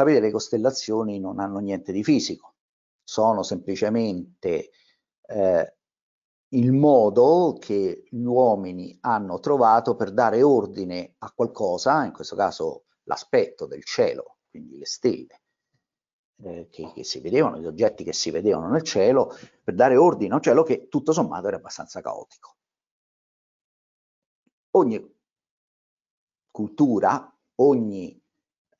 Sapete, le costellazioni non hanno niente di fisico, sono semplicemente eh, il modo che gli uomini hanno trovato per dare ordine a qualcosa, in questo caso l'aspetto del cielo, quindi le stelle, eh, che, che, si vedevano, gli oggetti che si vedevano nel cielo, per dare ordine a un cielo che tutto sommato era abbastanza caotico. Ogni cultura, ogni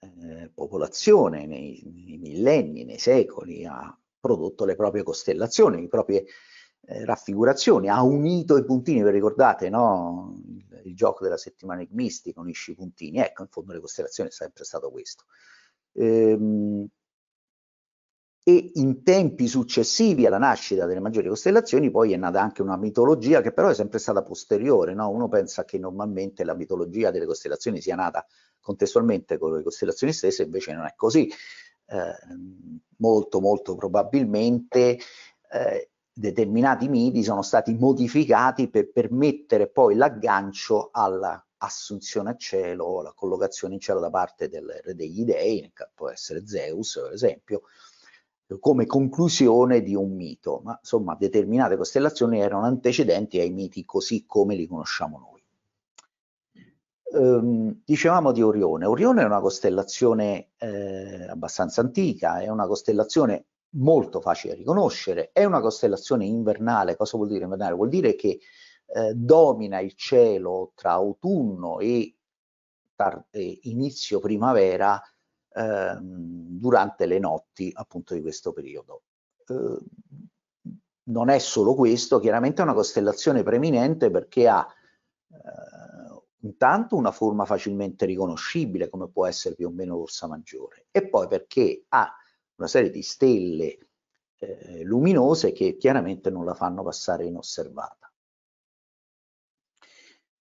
eh, popolazione nei, nei, millenni, nei secoli, ha prodotto le proprie costellazioni, le proprie eh, raffigurazioni, ha unito i puntini, vi ricordate no? il, il, gioco della settimana enigmistica, unisci i puntini, ecco in fondo le costellazioni è sempre stato questo. Ehm, e in tempi successivi alla nascita delle maggiori costellazioni poi è nata anche una mitologia che però è sempre stata posteriore, no? uno pensa che normalmente la mitologia delle costellazioni sia nata contestualmente con le costellazioni stesse, invece non è così, eh, molto molto probabilmente eh, determinati miti sono stati modificati per permettere poi l'aggancio alla assunzione a cielo, la collocazione in cielo da parte del re degli dei, può essere Zeus per esempio, come conclusione di un mito, ma insomma determinate costellazioni erano antecedenti ai miti così come li conosciamo noi. Ehm, dicevamo di Orione, Orione è una costellazione eh, abbastanza antica, è una costellazione molto facile da riconoscere, è una costellazione invernale, cosa vuol dire invernale? Vuol dire che eh, domina il cielo tra autunno e, e inizio primavera Ehm, durante le notti appunto di questo periodo. Ehm, non è solo questo, chiaramente è una costellazione preeminente perché ha eh, intanto una forma facilmente riconoscibile come può essere più o meno l'orsa maggiore e poi perché ha una serie di stelle eh, luminose che chiaramente non la fanno passare inosservata.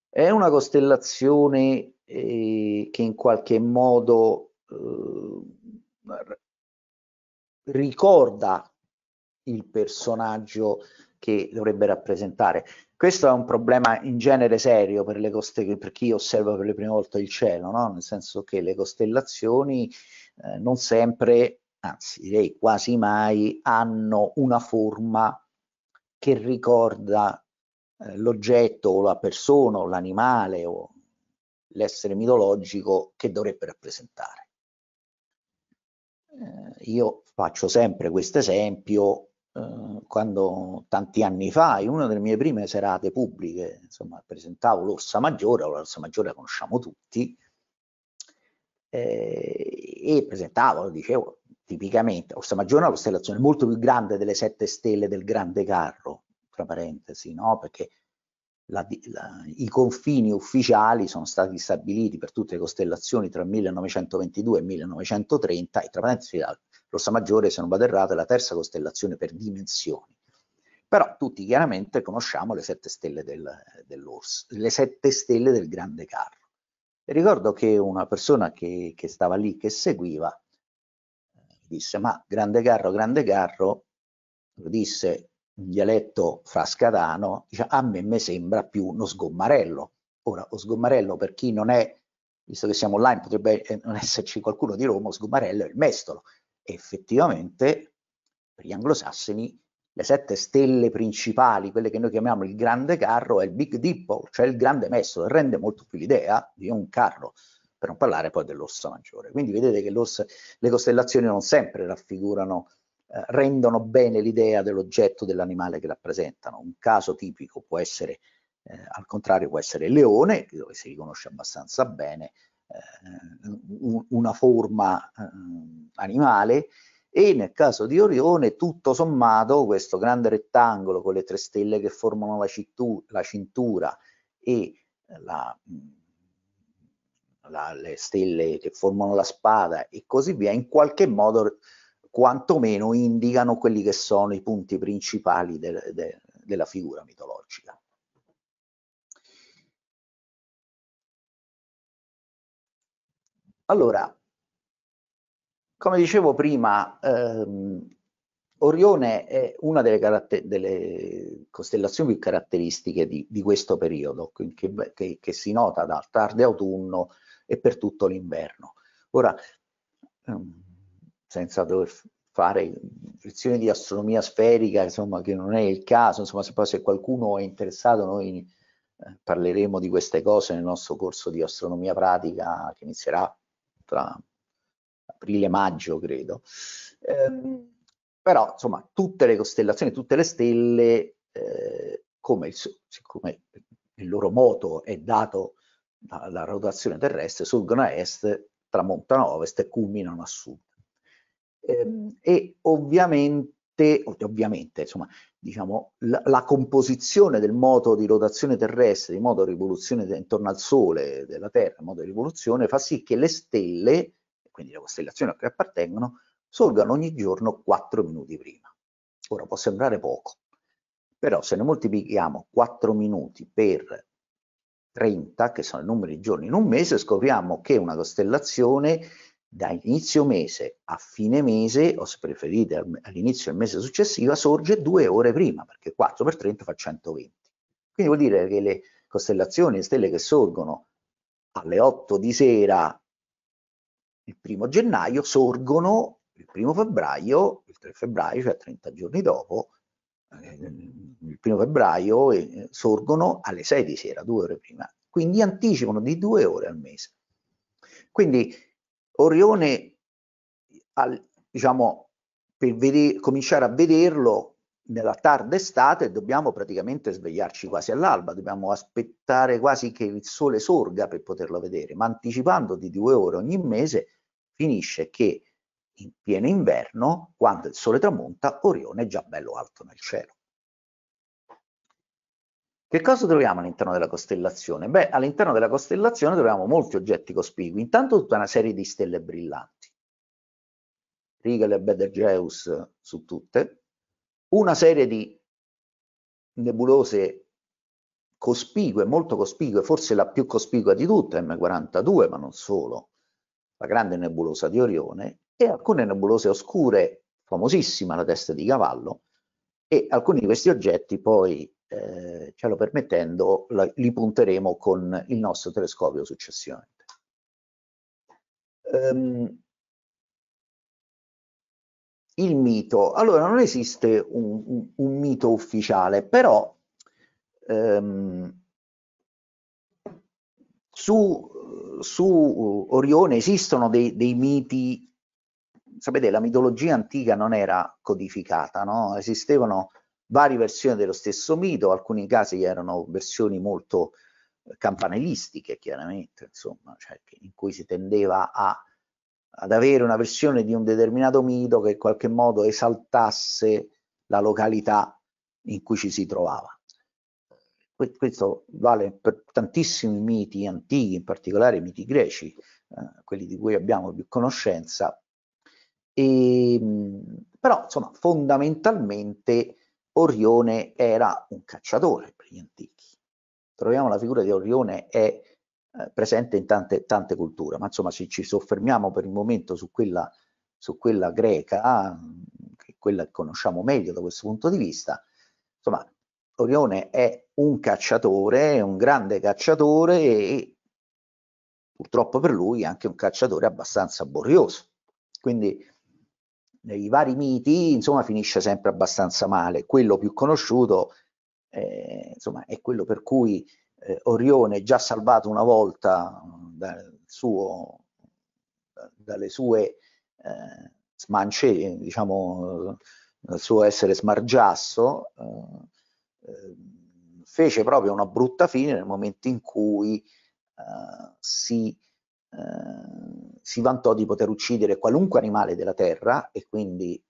È una costellazione eh, che in qualche modo Ehm, ricorda il personaggio che dovrebbe rappresentare. Questo è un problema in genere serio per, le coste, per chi osserva per le prime volte il cielo, no? nel senso che le costellazioni eh, non sempre, anzi direi quasi mai, hanno una forma che ricorda eh, l'oggetto o la persona o l'animale o l'essere mitologico che dovrebbe rappresentare. Eh, io faccio sempre questo esempio eh, quando tanti anni fa, in una delle mie prime serate pubbliche, insomma, presentavo l'Orsa Maggiore, l'Orsa Maggiore la conosciamo tutti, eh, e presentavo, dicevo, tipicamente, l'Orsa Maggiore è una costellazione molto più grande delle sette stelle del grande carro, tra parentesi, no? perché la, la, i confini ufficiali sono stati stabiliti per tutte le costellazioni tra 1922 e 1930 e tra parentesi la Rossa Maggiore, se non vado errato, è la terza costellazione per dimensioni. Però tutti chiaramente conosciamo le sette stelle del, dell'orso, le sette stelle del grande carro. E ricordo che una persona che, che stava lì, che seguiva, eh, disse ma grande carro, grande carro, disse dialetto frascatano, a me mi sembra più uno sgommarello. Ora, lo sgommarello per chi non è, visto che siamo online, potrebbe eh, non esserci qualcuno di Roma, lo sgommarello è il mestolo. E effettivamente per gli anglosassoni le sette stelle principali, quelle che noi chiamiamo il grande carro, è il Big Dippo, cioè il grande mestolo, rende molto più l'idea di un carro, per non parlare poi dell'orsa maggiore. Quindi vedete che le costellazioni non sempre raffigurano eh, rendono bene l'idea dell'oggetto dell'animale che rappresentano. Un caso tipico può essere, eh, al contrario, può essere il leone, dove si riconosce abbastanza bene eh, una forma eh, animale, e nel caso di Orione, tutto sommato, questo grande rettangolo con le tre stelle che formano la, la cintura e eh, la, mm, la, le stelle che formano la spada e così via, in qualche modo quantomeno indicano quelli che sono i punti principali de, de, della figura mitologica. Allora, come dicevo prima, ehm, Orione è una delle, delle, costellazioni più caratteristiche di, di questo periodo, che, che, che, si nota dal tardo autunno e per tutto l'inverno. Ora, ehm, senza dover fare lezioni di astronomia sferica, insomma, che non è il caso, insomma, se poi se qualcuno è interessato noi eh, parleremo di queste cose nel nostro corso di astronomia pratica che inizierà tra aprile e maggio, credo. Eh, però, insomma, tutte le costellazioni, tutte le stelle, eh, come il, siccome il loro moto è dato dalla rotazione terrestre, sorgono a est, tramontano a ovest e culminano a sud Ehm, e ovviamente, ovviamente insomma, diciamo, la, la, composizione del moto di rotazione terrestre, di moto di rivoluzione intorno al Sole, della Terra, moto di rivoluzione, fa sì che le stelle, quindi le costellazioni a cui appartengono, sorgano ogni giorno 4 minuti prima. Ora può sembrare poco, però se ne moltiplichiamo 4 minuti per 30, che sono il numero di giorni in un mese, scopriamo che una costellazione da inizio mese a fine mese, o se preferite all'inizio del mese successivo, sorge due ore prima, perché 4 per 30 fa 120. Quindi vuol dire che le costellazioni e stelle che sorgono alle 8 di sera il primo gennaio sorgono il primo febbraio, il 3 febbraio, cioè 30 giorni dopo, eh, il primo febbraio eh, sorgono alle 6 di sera, due ore prima. Quindi anticipano di due ore al mese. Quindi Orione, al, diciamo, per vede, cominciare a vederlo nella tarda estate dobbiamo praticamente svegliarci quasi all'alba, dobbiamo aspettare quasi che il sole sorga per poterlo vedere, ma anticipando di due ore ogni mese finisce che in pieno inverno, quando il sole tramonta, Orione è già bello alto nel cielo. Che cosa troviamo all'interno della costellazione? Beh, all'interno della costellazione troviamo molti oggetti cospicui, intanto tutta una serie di stelle brillanti. Rigel e Betelgeuse su tutte, una serie di nebulose cospicue, molto cospicue, forse la più cospicua di tutte, M42, ma non solo, la grande nebulosa di Orione, e alcune nebulose oscure, famosissima la testa di cavallo, e alcuni di questi oggetti poi eh, ce lo permettendo, la, li punteremo con il nostro telescopio successivamente. Um, il mito. Allora, non esiste un, un, un mito ufficiale, però um, su, su, Orione esistono dei, dei, miti. Sapete, la mitologia antica non era codificata, no? esistevano varie versioni dello stesso mito, alcuni casi erano versioni molto eh, campanilistiche chiaramente, insomma, cioè in cui si tendeva a, ad avere una versione di un determinato mito che in qualche modo esaltasse la località in cui ci si trovava. Questo vale per tantissimi miti antichi, in particolare i miti greci, eh, quelli di cui abbiamo più conoscenza, e, ehm, però insomma fondamentalmente Orione era un cacciatore per gli antichi. Troviamo la figura di Orione è eh, presente in tante, tante, culture, ma insomma se ci soffermiamo per il momento su quella, su quella greca, mm, quella che conosciamo meglio da questo punto di vista, insomma Orione è un cacciatore, un grande cacciatore e purtroppo per lui anche un cacciatore abbastanza borrioso. Quindi nei vari miti, insomma, finisce sempre abbastanza male. Quello più conosciuto, eh, insomma, è quello per cui eh, Orione, già salvato una volta mm, dal suo, dalle sue eh, smance, diciamo, dal suo essere smargiasso, eh, eh fece proprio una brutta fine nel momento in cui eh, si eh, si vantò di poter uccidere qualunque animale della terra e quindi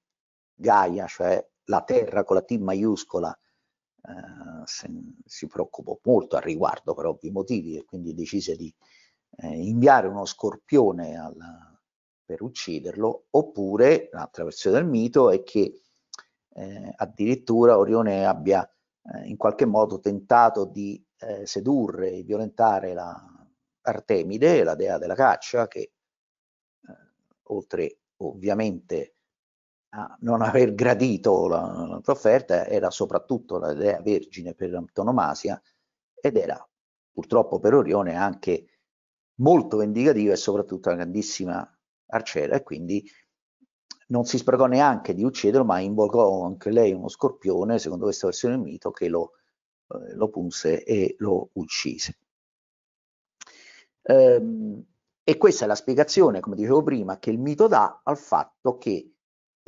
Gaia, cioè la terra con la T maiuscola, eh, se, si preoccupò molto al riguardo per ovvi motivi e quindi decise di eh, inviare uno scorpione al, per ucciderlo, oppure un'altra versione del mito è che eh, addirittura Orione abbia eh, in qualche modo tentato di eh, sedurre e violentare la, Artemide, la dea della caccia, che eh, oltre ovviamente a non aver gradito la, la tua offerta, era soprattutto la dea vergine per antonomasia ed era purtroppo per Orione anche molto vendicativa e soprattutto una grandissima arciera e quindi non si sprecò neanche di ucciderlo, ma invocò anche lei uno scorpione, secondo questa versione del mito, che lo, eh, lo punse e lo uccise. Ehm, e questa è la spiegazione, come dicevo prima, che il mito dà al fatto che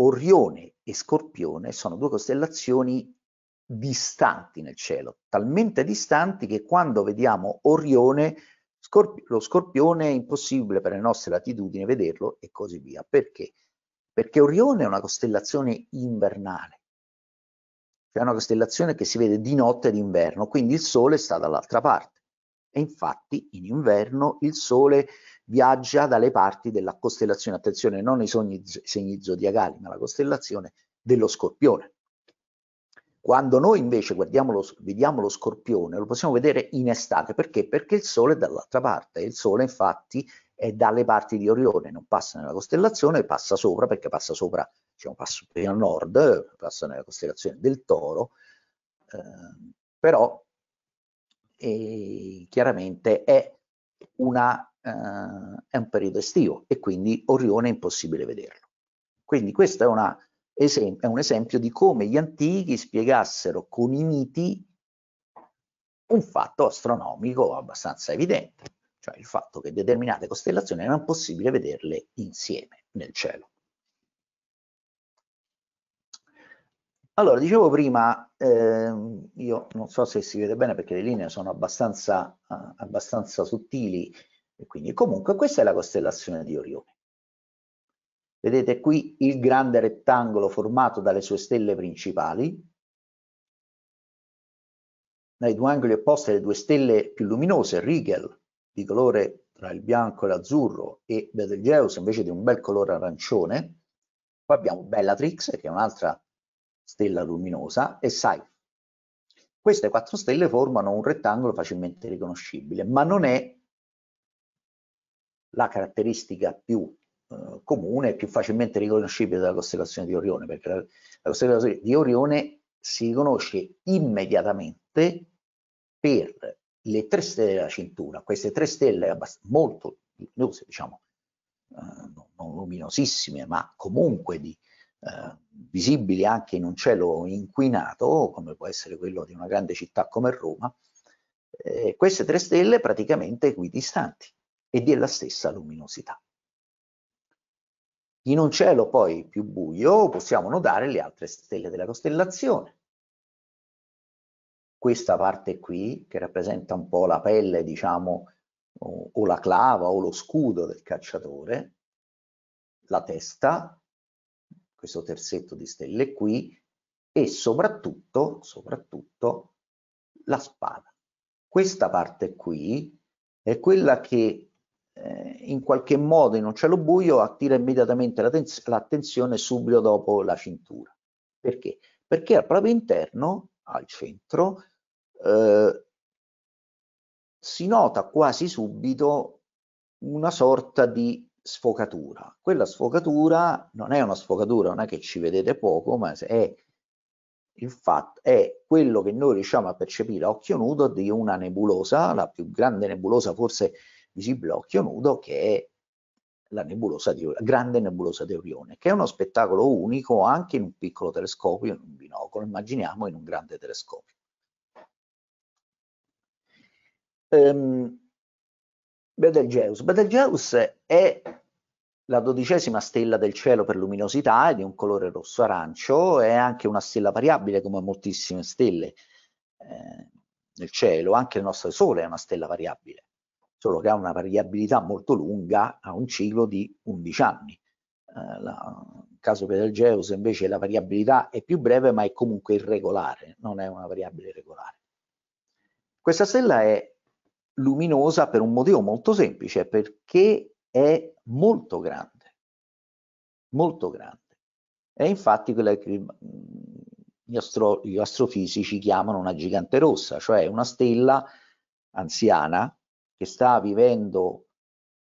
Orione e Scorpione sono due costellazioni distanti nel cielo, talmente distanti che quando vediamo Orione, scorp lo scorpione è impossibile per le nostre latitudini vederlo e così via. Perché? Perché Orione è una costellazione invernale, cioè una costellazione che si vede di notte e d'inverno, quindi il Sole sta dall'altra parte. E infatti in inverno il Sole viaggia dalle parti della costellazione, attenzione, non i sogni, segni zodiacali, ma la costellazione dello Scorpione. Quando noi invece lo, vediamo lo Scorpione, lo possiamo vedere in estate, perché? Perché il Sole è dall'altra parte, il Sole infatti è dalle parti di Orione, non passa nella costellazione, passa sopra, perché passa sopra, diciamo, passa più a nord, passa nella costellazione del Toro, eh, però e chiaramente è, una, eh, è un periodo estivo e quindi Orione è impossibile vederlo. Quindi questo è, una, è un esempio di come gli antichi spiegassero con i miti un fatto astronomico abbastanza evidente, cioè il fatto che determinate costellazioni erano è possibile vederle insieme nel cielo. Allora, dicevo prima, ehm, io non so se si vede bene perché le linee sono abbastanza, eh, abbastanza sottili, e quindi comunque questa è la costellazione di Orione. Vedete qui il grande rettangolo formato dalle sue stelle principali, dai due angoli opposti le due stelle più luminose, Rigel, di colore tra il bianco e l'azzurro, e Betelgeuse invece di un bel colore arancione. Poi abbiamo Bellatrix, che è un'altra stella luminosa e sai. Queste quattro stelle formano un rettangolo facilmente riconoscibile, ma non è la caratteristica più eh, comune, più facilmente riconoscibile della costellazione di Orione, perché la, la costellazione di Orione si riconosce immediatamente per le tre stelle della cintura, queste tre stelle molto luminose, diciamo, eh, non luminosissime, ma comunque di eh, visibili anche in un cielo inquinato, come può essere quello di una grande città come Roma, eh, queste tre stelle praticamente equidistanti e della stessa luminosità. In un cielo poi più buio possiamo notare le altre stelle della costellazione. Questa parte qui, che rappresenta un po' la pelle, diciamo, o, o la clava o lo scudo del cacciatore, la testa, questo terzetto di stelle qui e soprattutto, soprattutto la spada. Questa parte qui è quella che eh, in qualche modo in un cielo buio attira immediatamente l'attenzione subito dopo la cintura. Perché? Perché al proprio interno, al centro, eh, si nota quasi subito una sorta di sfocatura. Quella sfocatura non è una sfocatura, non è che ci vedete poco, ma è infatti è quello che noi riusciamo a percepire a occhio nudo di una nebulosa, la più grande nebulosa forse visibile a occhio nudo, che è la, nebulosa di, la grande nebulosa di Orione, che è uno spettacolo unico anche in un piccolo telescopio, in un binocolo, immaginiamo in un grande telescopio. Um, Betelgeuse. Betelgeuse è la dodicesima stella del cielo per luminosità, è di un colore rosso-arancio, è anche una stella variabile come moltissime stelle eh, nel cielo, anche il nostro Sole è una stella variabile, solo che ha una variabilità molto lunga, ha un ciclo di 11 anni. Eh, la, nel caso Betelgeuse invece la variabilità è più breve ma è comunque irregolare, non è una variabile regolare. Questa stella è luminosa per un motivo molto semplice, perché è molto grande, molto grande. È infatti quella che gli, astro, gli astrofisici chiamano una gigante rossa, cioè una stella anziana che sta vivendo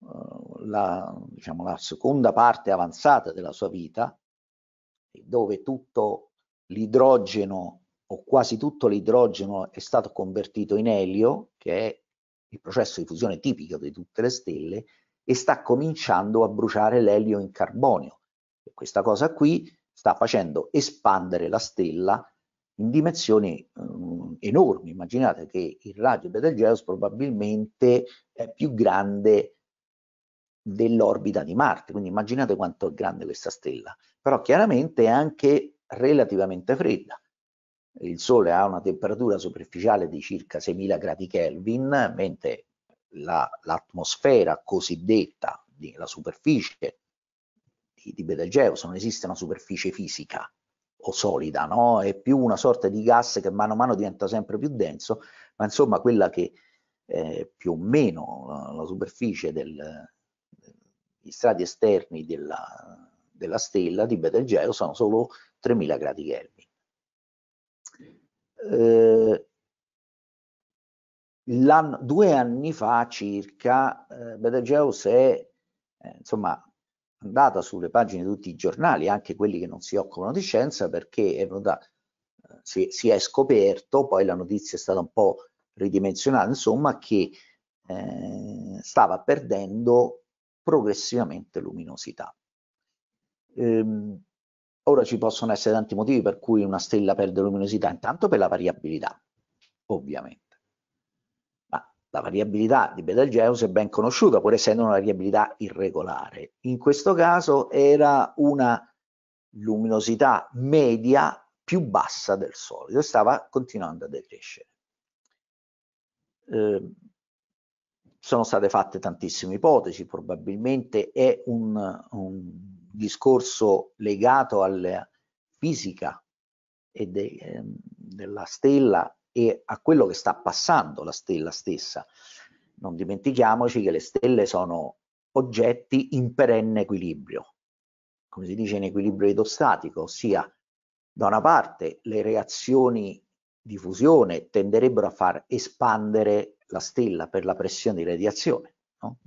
uh, la, diciamo, la seconda parte avanzata della sua vita, dove tutto l'idrogeno o quasi tutto l'idrogeno è stato convertito in elio, che è il processo di fusione tipico di tutte le stelle, e sta cominciando a bruciare l'elio in carbonio. E questa cosa qui sta facendo espandere la stella in dimensioni um, enormi. Immaginate che il raggio Betelgeuse probabilmente è più grande dell'orbita di Marte, quindi immaginate quanto è grande questa stella. Però chiaramente è anche relativamente fredda il Sole ha una temperatura superficiale di circa 6.000 gradi Kelvin, mentre la, l'atmosfera cosiddetta, di, la superficie di, di Betelgeuse, non esiste una superficie fisica o solida, no? è più una sorta di gas che mano a mano diventa sempre più denso, ma insomma quella che eh, più o meno la, la superficie degli strati esterni della, della stella di Betelgeuse sono solo 3.000 gradi Kelvin eh, due anni fa circa eh, Betelgeuse è eh, insomma andata sulle pagine di tutti i giornali, anche quelli che non si occupano di scienza, perché è venuta, eh, si, si, è scoperto, poi la notizia è stata un po' ridimensionata, insomma, che eh, stava perdendo progressivamente luminosità. Ehm, Ora ci possono essere tanti motivi per cui una stella perde luminosità, intanto per la variabilità, ovviamente. Ma la variabilità di Betelgeuse è ben conosciuta, pur essendo una variabilità irregolare. In questo caso era una luminosità media più bassa del solito, e stava continuando a decrescere. Eh, sono state fatte tantissime ipotesi, probabilmente è un, un discorso legato alla fisica e de, eh, della stella e a quello che sta passando la stella stessa. Non dimentichiamoci che le stelle sono oggetti in perenne equilibrio, come si dice in equilibrio idrostatico, ossia da una parte le reazioni di fusione tenderebbero a far espandere la stella per la pressione di radiazione, no?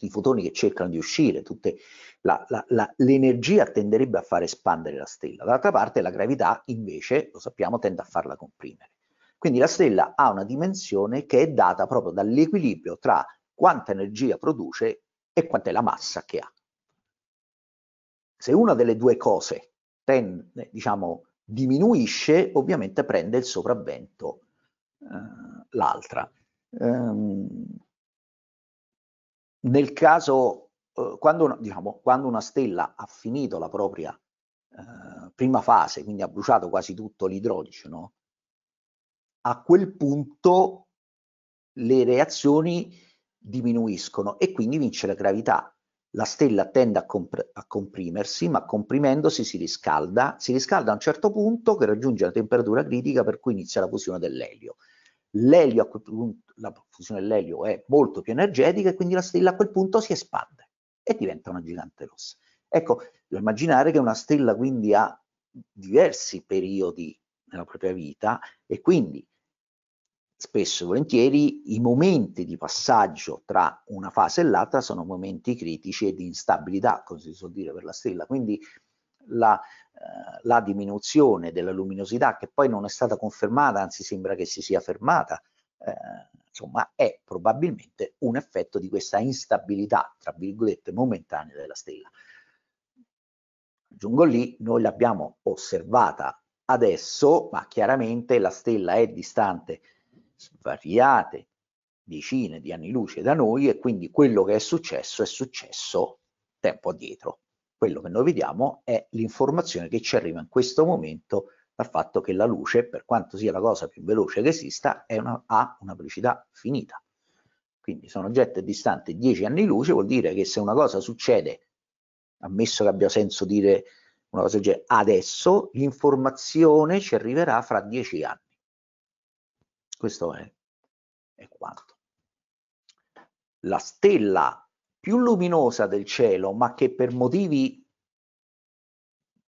i fotoni che cercano di uscire, l'energia tenderebbe a far espandere la stella, dall'altra parte la gravità invece, lo sappiamo, tende a farla comprimere. Quindi la stella ha una dimensione che è data proprio dall'equilibrio tra quanta energia produce e quant'è la massa che ha. Se una delle due cose tende, eh, diciamo, diminuisce, ovviamente prende il sopravvento eh, l'altra. Um, nel caso, eh, quando, diciamo, quando, una stella ha finito la propria eh, prima fase, quindi ha bruciato quasi tutto l'idrogeno, a quel punto le reazioni diminuiscono e quindi vince la gravità. La stella tende a, comp a, comprimersi, ma comprimendosi si riscalda, si riscalda a un certo punto che raggiunge la temperatura critica per cui inizia la fusione dell'elio. L'elio a quel punto, la fusione dell'elio è molto più energetica e quindi la stella a quel punto si espande e diventa una gigante rossa. Ecco, devo immaginare che una stella quindi ha diversi periodi nella propria vita e quindi spesso e volentieri i momenti di passaggio tra una fase e l'altra sono momenti critici e di instabilità, così si può dire per la stella. Quindi la, eh, la diminuzione della luminosità che poi non è stata confermata, anzi sembra che si sia fermata, eh, insomma è probabilmente un effetto di questa instabilità, tra virgolette, momentanea della stella. Aggiungo lì, noi l'abbiamo osservata adesso, ma chiaramente la stella è distante svariate decine di anni luce da noi e quindi quello che è successo è successo tempo addietro quello che noi vediamo è l'informazione che ci arriva in questo momento dal fatto che la luce, per quanto sia la cosa più veloce che esista, una, ha una velocità finita. Quindi se un oggetto è distante 10 anni luce vuol dire che se una cosa succede, ammesso che abbia senso dire una cosa del genere, adesso l'informazione ci arriverà fra 10 anni. Questo è, è quanto. La stella più luminosa del cielo, ma che per motivi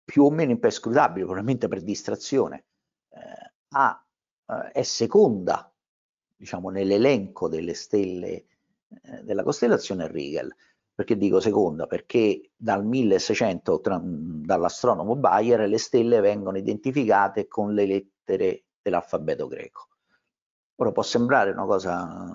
più o meno imperscrutabili, probabilmente per distrazione, eh, ha, eh, è seconda diciamo, nell'elenco delle stelle eh, della costellazione Riegel. Perché dico seconda? Perché dal 1600 mm, dall'astronomo Bayer le stelle vengono identificate con le lettere dell'alfabeto greco. Ora può sembrare una cosa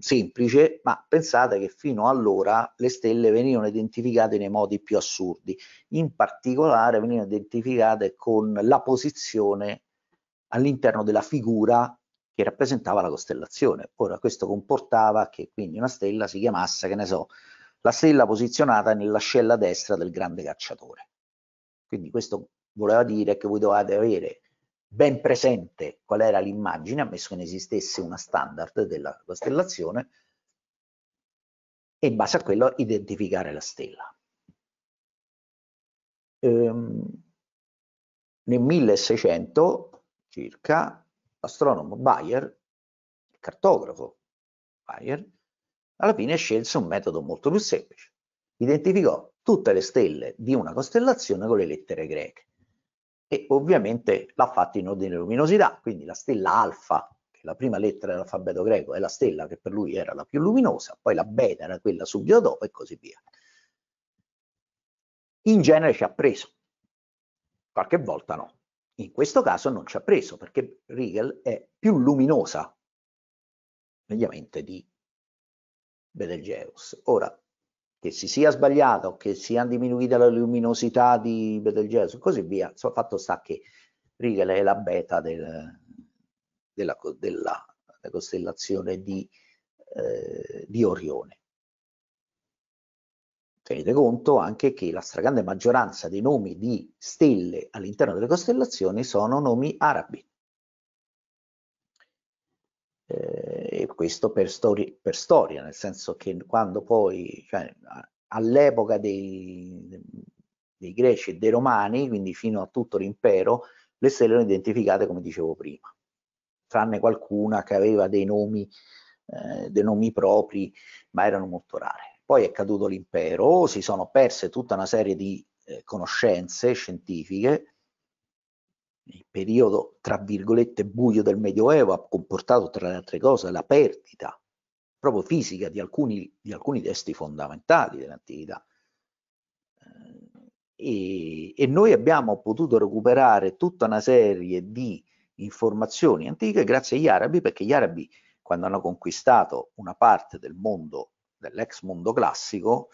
semplice, ma pensate che fino allora le stelle venivano identificate nei modi più assurdi, in particolare venivano identificate con la posizione all'interno della figura che rappresentava la costellazione. Ora questo comportava che quindi una stella si chiamasse, che ne so, la stella posizionata nell'ascella destra del grande cacciatore. Quindi questo voleva dire che voi dovete avere ben presente qual era l'immagine, ammesso che ne esistesse una standard della costellazione, e in base a quello identificare la stella. Ehm, nel 1600 circa l'astronomo Bayer, il cartografo Bayer, alla fine scelse un metodo molto più semplice. Identificò tutte le stelle di una costellazione con le lettere greche e ovviamente l'ha fatto in ordine di luminosità, quindi la stella alfa, che la prima lettera dell'alfabeto greco, è la stella che per lui era la più luminosa, poi la beta era quella subito dopo e così via. In genere ci ha preso, qualche volta no. In questo caso non ci ha preso perché Riegel è più luminosa mediamente di Betelgeuse. Ora, che si sia sbagliato, che sia diminuita la luminosità di, Betelgeuse e così via, il fatto sta che Rigel è la beta del, della, della, della, costellazione di, eh, di Orione. Tenete conto anche che la stragrande maggioranza dei nomi di stelle all'interno delle costellazioni sono nomi arabi. Eh, e questo per, stori per storia, nel senso che quando poi, cioè, all'epoca dei, dei greci e dei romani, quindi fino a tutto l'impero, le stelle erano identificate come dicevo prima, tranne qualcuna che aveva dei nomi, eh, dei nomi propri, ma erano molto rare. Poi è caduto l'impero, si sono perse tutta una serie di eh, conoscenze scientifiche il periodo, tra virgolette, buio del Medioevo ha comportato, tra le altre cose, la perdita proprio fisica di alcuni, di alcuni testi fondamentali dell'antichità. Eh, e, e, noi abbiamo potuto recuperare tutta una serie di informazioni antiche grazie agli arabi, perché gli arabi, quando hanno conquistato una parte del mondo, dell'ex mondo classico,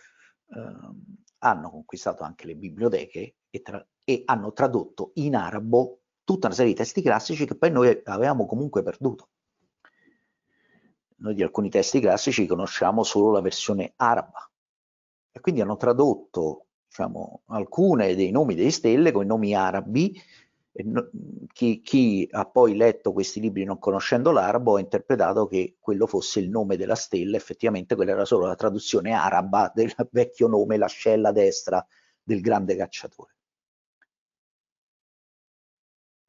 eh, hanno conquistato anche le biblioteche e, tra, e hanno tradotto in arabo tutta una serie di testi classici che poi noi avevamo comunque perduto. Noi di alcuni testi classici conosciamo solo la versione araba e quindi hanno tradotto diciamo, alcune dei nomi delle stelle con i nomi arabi. No, chi, chi ha poi letto questi libri non conoscendo l'arabo ha interpretato che quello fosse il nome della stella, effettivamente quella era solo la traduzione araba del vecchio nome, l'ascella destra del grande cacciatore.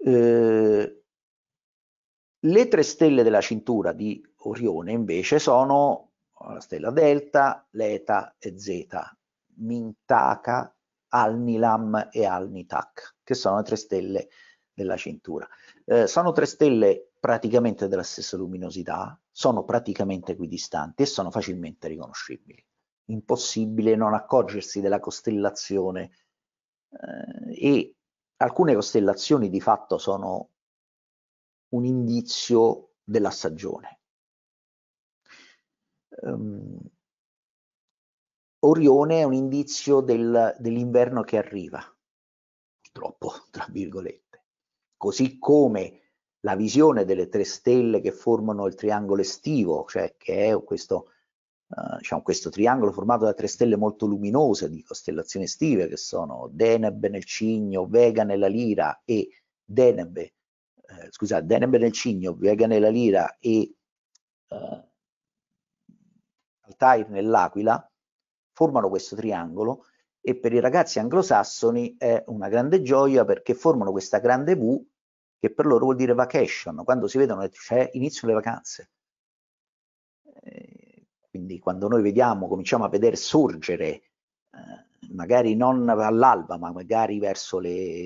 Eh, le tre stelle della cintura di Orione invece sono la stella Delta, Leta e Zeta, Mintaka, Alnilam e Alnitak, che sono le tre stelle della cintura. Eh, sono tre stelle praticamente della stessa luminosità, sono praticamente equidistanti e sono facilmente riconoscibili. Impossibile non accorgersi della costellazione eh, e alcune costellazioni di fatto sono un indizio della stagione. Um, Orione è un indizio del, dell'inverno che arriva, purtroppo, tra virgolette, così come la visione delle tre stelle che formano il triangolo estivo, cioè che è questo eh, diciamo, questo triangolo formato da tre stelle molto luminose di costellazioni estive che sono Deneb nel Cigno, Vega nella Lira e Denebe, eh, scusate, Deneb nel Cigno, Vega nella Lira e eh, Altair nell'Aquila, formano questo triangolo e per i ragazzi anglosassoni è una grande gioia perché formano questa grande V che per loro vuol dire vacation, quando si vedono cioè, iniziano le vacanze eh, quindi quando noi vediamo, cominciamo a vedere sorgere, eh, magari non all'alba, ma magari verso le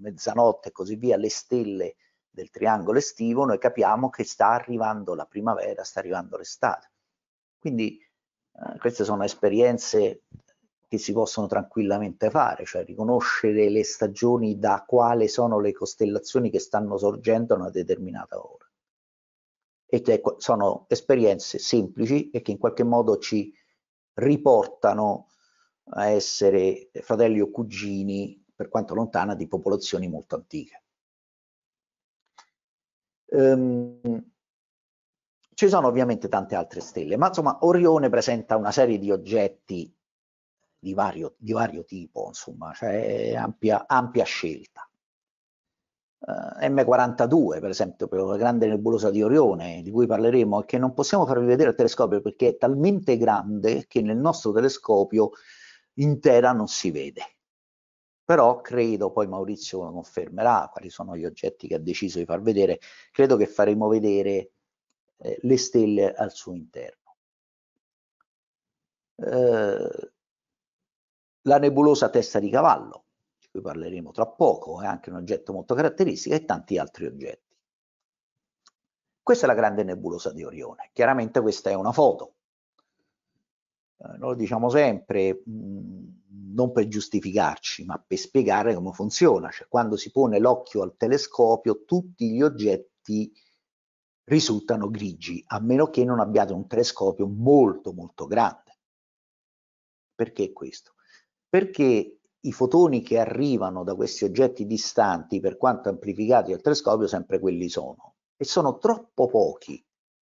mezzanotte e così via, le stelle del triangolo estivo, noi capiamo che sta arrivando la primavera, sta arrivando l'estate. Quindi eh, queste sono esperienze che si possono tranquillamente fare, cioè riconoscere le stagioni da quale sono le costellazioni che stanno sorgendo a una determinata ora e che sono esperienze semplici e che in qualche modo ci riportano a essere fratelli o cugini, per quanto lontana, di popolazioni molto antiche. Um, ci sono ovviamente tante altre stelle, ma insomma Orione presenta una serie di oggetti di vario, di vario tipo, insomma, cioè ampia, ampia scelta eh, M42, per esempio, per la grande nebulosa di Orione, di cui parleremo, e che non possiamo farvi vedere al telescopio perché è talmente grande che nel nostro telescopio intera non si vede. Però credo, poi Maurizio lo confermerà, quali sono gli oggetti che ha deciso di far vedere, credo che faremo vedere eh, le stelle al suo interno. Eh, la nebulosa testa di cavallo, cui parleremo tra poco, è anche un oggetto molto caratteristico, e tanti altri oggetti. Questa è la grande nebulosa di Orione. Chiaramente questa è una foto. Eh, noi lo diciamo sempre, mm, non per giustificarci, ma per spiegare come funziona. Cioè, quando si pone l'occhio al telescopio, tutti gli oggetti risultano grigi, a meno che non abbiate un telescopio molto molto grande. Perché questo? Perché i fotoni che arrivano da questi oggetti distanti, per quanto amplificati al telescopio, sempre quelli sono. E sono troppo pochi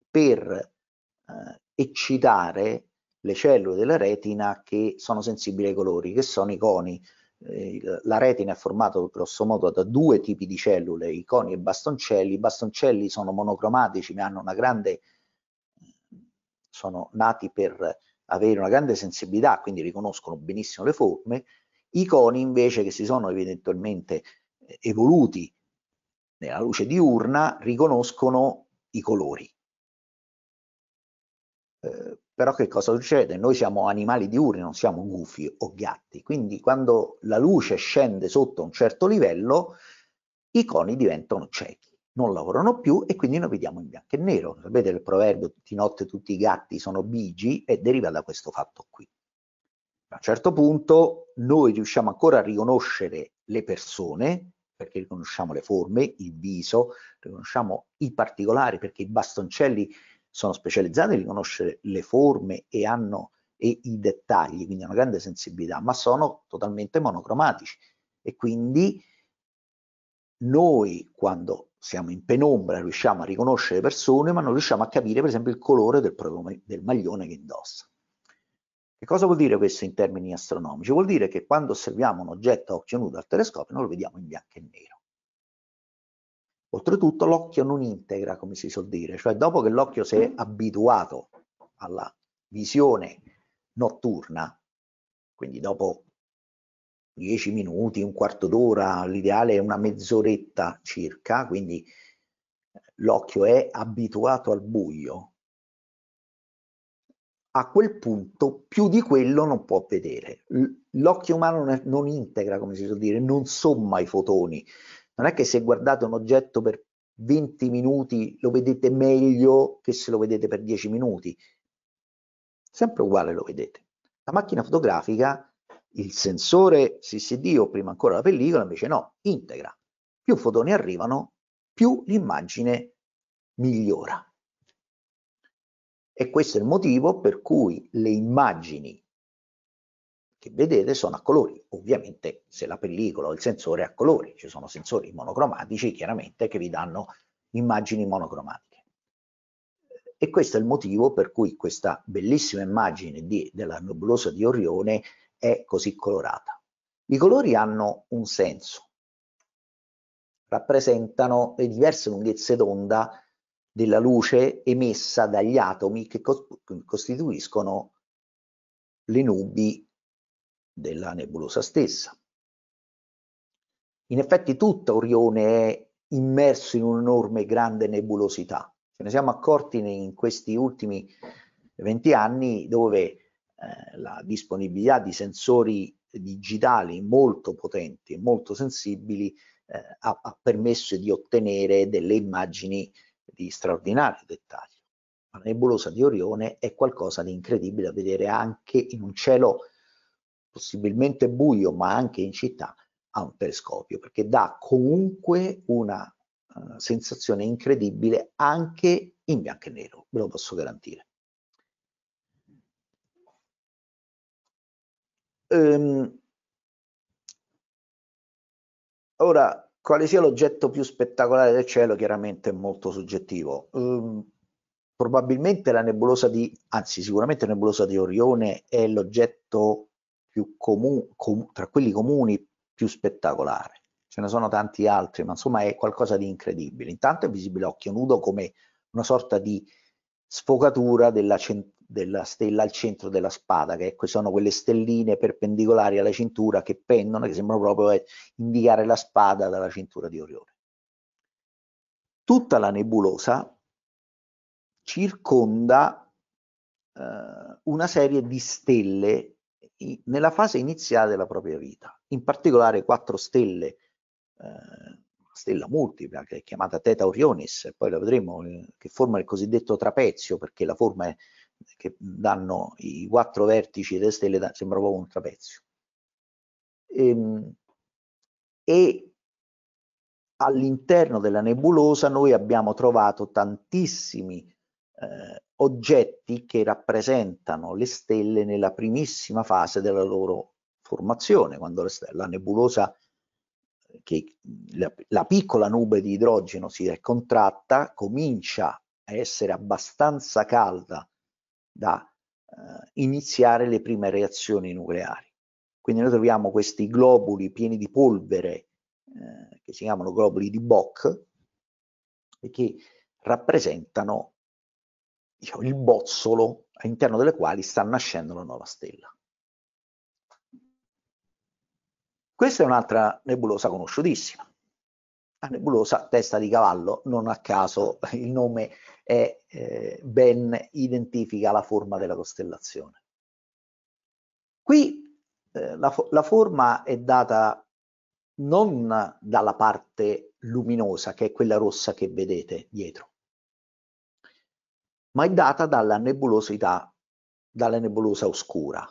per eh, eccitare le cellule della retina che sono sensibili ai colori, che sono i coni. Eh, la retina è formata grossomodo da due tipi di cellule, i coni e i bastoncelli. I bastoncelli sono monocromatici, ma hanno una grande sono nati per avere una grande sensibilità, quindi riconoscono benissimo le forme, i coni invece che si sono evidentemente eh, evoluti nella luce diurna riconoscono i colori. Eh, però che cosa succede? Noi siamo animali diurni, non siamo gufi o gatti, quindi quando la luce scende sotto un certo livello i coni diventano ciechi, non lavorano più e quindi noi vediamo in bianco e nero. Sapete il proverbio di notte tutti i gatti sono bigi e deriva da questo fatto qui. A un certo punto noi riusciamo ancora a riconoscere le persone, perché riconosciamo le forme, il viso, riconosciamo i particolari, perché i bastoncelli sono specializzati a riconoscere le forme e hanno e i dettagli, quindi hanno grande sensibilità, ma sono totalmente monocromatici e quindi noi quando siamo in penombra riusciamo a riconoscere persone ma non riusciamo a capire per esempio il colore del, proprio, del maglione che indossa. Che cosa vuol dire questo in termini astronomici? Vuol dire che quando osserviamo un oggetto a occhio nudo al telescopio non lo vediamo in bianco e nero. Oltretutto l'occhio non integra, come si suol dire, cioè dopo che l'occhio si è abituato alla visione notturna, quindi dopo 10 minuti, un quarto d'ora, l'ideale è una mezz'oretta circa, quindi eh, l'occhio è abituato al buio, a quel punto più di quello non può vedere. L'occhio umano non, è, non integra, come si suol dire, non somma i fotoni. Non è che se guardate un oggetto per 20 minuti lo vedete meglio che se lo vedete per 10 minuti. Sempre uguale lo vedete. La macchina fotografica, il sensore CCD o prima ancora la pellicola, invece no, integra. Più fotoni arrivano, più l'immagine migliora. E questo è il motivo per cui le immagini che vedete sono a colori, ovviamente se la pellicola o il sensore è a colori, ci sono sensori monocromatici chiaramente che vi danno immagini monocromatiche. E questo è il motivo per cui questa bellissima immagine di, della nebulosa di Orione è così colorata. I colori hanno un senso, rappresentano le diverse lunghezze d'onda della luce emessa dagli atomi che costituiscono le nubi della nebulosa stessa. In effetti tutta Orione è immerso in un'enorme grande nebulosità. Ce ne siamo accorti in questi ultimi 20 anni dove eh, la disponibilità di sensori digitali molto potenti e molto sensibili eh, ha, ha, permesso di ottenere delle immagini di straordinario dettaglio. La nebulosa di Orione è qualcosa di incredibile da vedere anche in un cielo possibilmente buio, ma anche in città a un telescopio, perché dà comunque una uh, sensazione incredibile anche in bianco e nero, ve lo posso garantire. Um, ora, quale sia l'oggetto più spettacolare del cielo chiaramente è molto soggettivo. Um, probabilmente la nebulosa di, anzi sicuramente la nebulosa di Orione è l'oggetto più comune, com tra quelli comuni più spettacolare. Ce ne sono tanti altri, ma insomma è qualcosa di incredibile. Intanto è visibile a occhio nudo come una sorta di sfocatura della, della stella al centro della spada, che ecco, sono quelle stelline perpendicolari alla cintura che pendono, che sembrano proprio eh, indicare la spada dalla cintura di Orione. Tutta la nebulosa circonda eh, una serie di stelle nella fase iniziale della propria vita, in particolare quattro stelle, eh, stella multipla che è chiamata Teta Orionis, poi la vedremo, eh, che forma il cosiddetto trapezio perché la forma è che danno i quattro vertici delle stelle, da, sembra proprio un trapezio. Ehm, e all'interno della nebulosa noi abbiamo trovato tantissimi eh, oggetti che rappresentano le stelle nella primissima fase della loro formazione, quando la nebulosa, che, la, la piccola nube di idrogeno si è contratta, comincia a essere abbastanza calda da eh, iniziare le prime reazioni nucleari. Quindi noi troviamo questi globuli pieni di polvere eh, che si chiamano globuli di Bock e che rappresentano diciamo, il bozzolo all'interno delle quali sta nascendo la nuova stella. Questa è un'altra nebulosa conosciutissima, la nebulosa testa di cavallo, non a caso il nome e eh, ben identifica la forma della costellazione. Qui eh, la, la forma è data non dalla parte luminosa, che è quella rossa che vedete dietro, ma è data dalla nebulosità, dalla nebulosa oscura,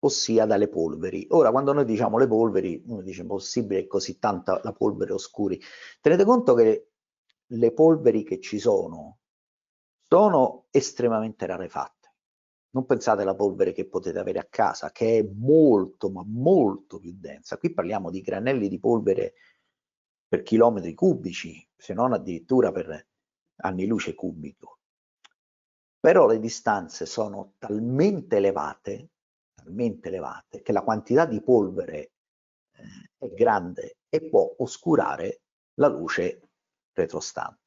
ossia dalle polveri. Ora, quando noi diciamo le polveri, uno dice possibile che così tanta la polvere oscuri. Tenete conto che le polveri che ci sono sono estremamente rarefatte. Non pensate alla polvere che potete avere a casa, che è molto, ma molto più densa. Qui parliamo di granelli di polvere per chilometri cubici, se non addirittura per anni luce cubico. Però le distanze sono talmente elevate, talmente elevate, che la quantità di polvere eh, è grande e può oscurare la luce retrostante.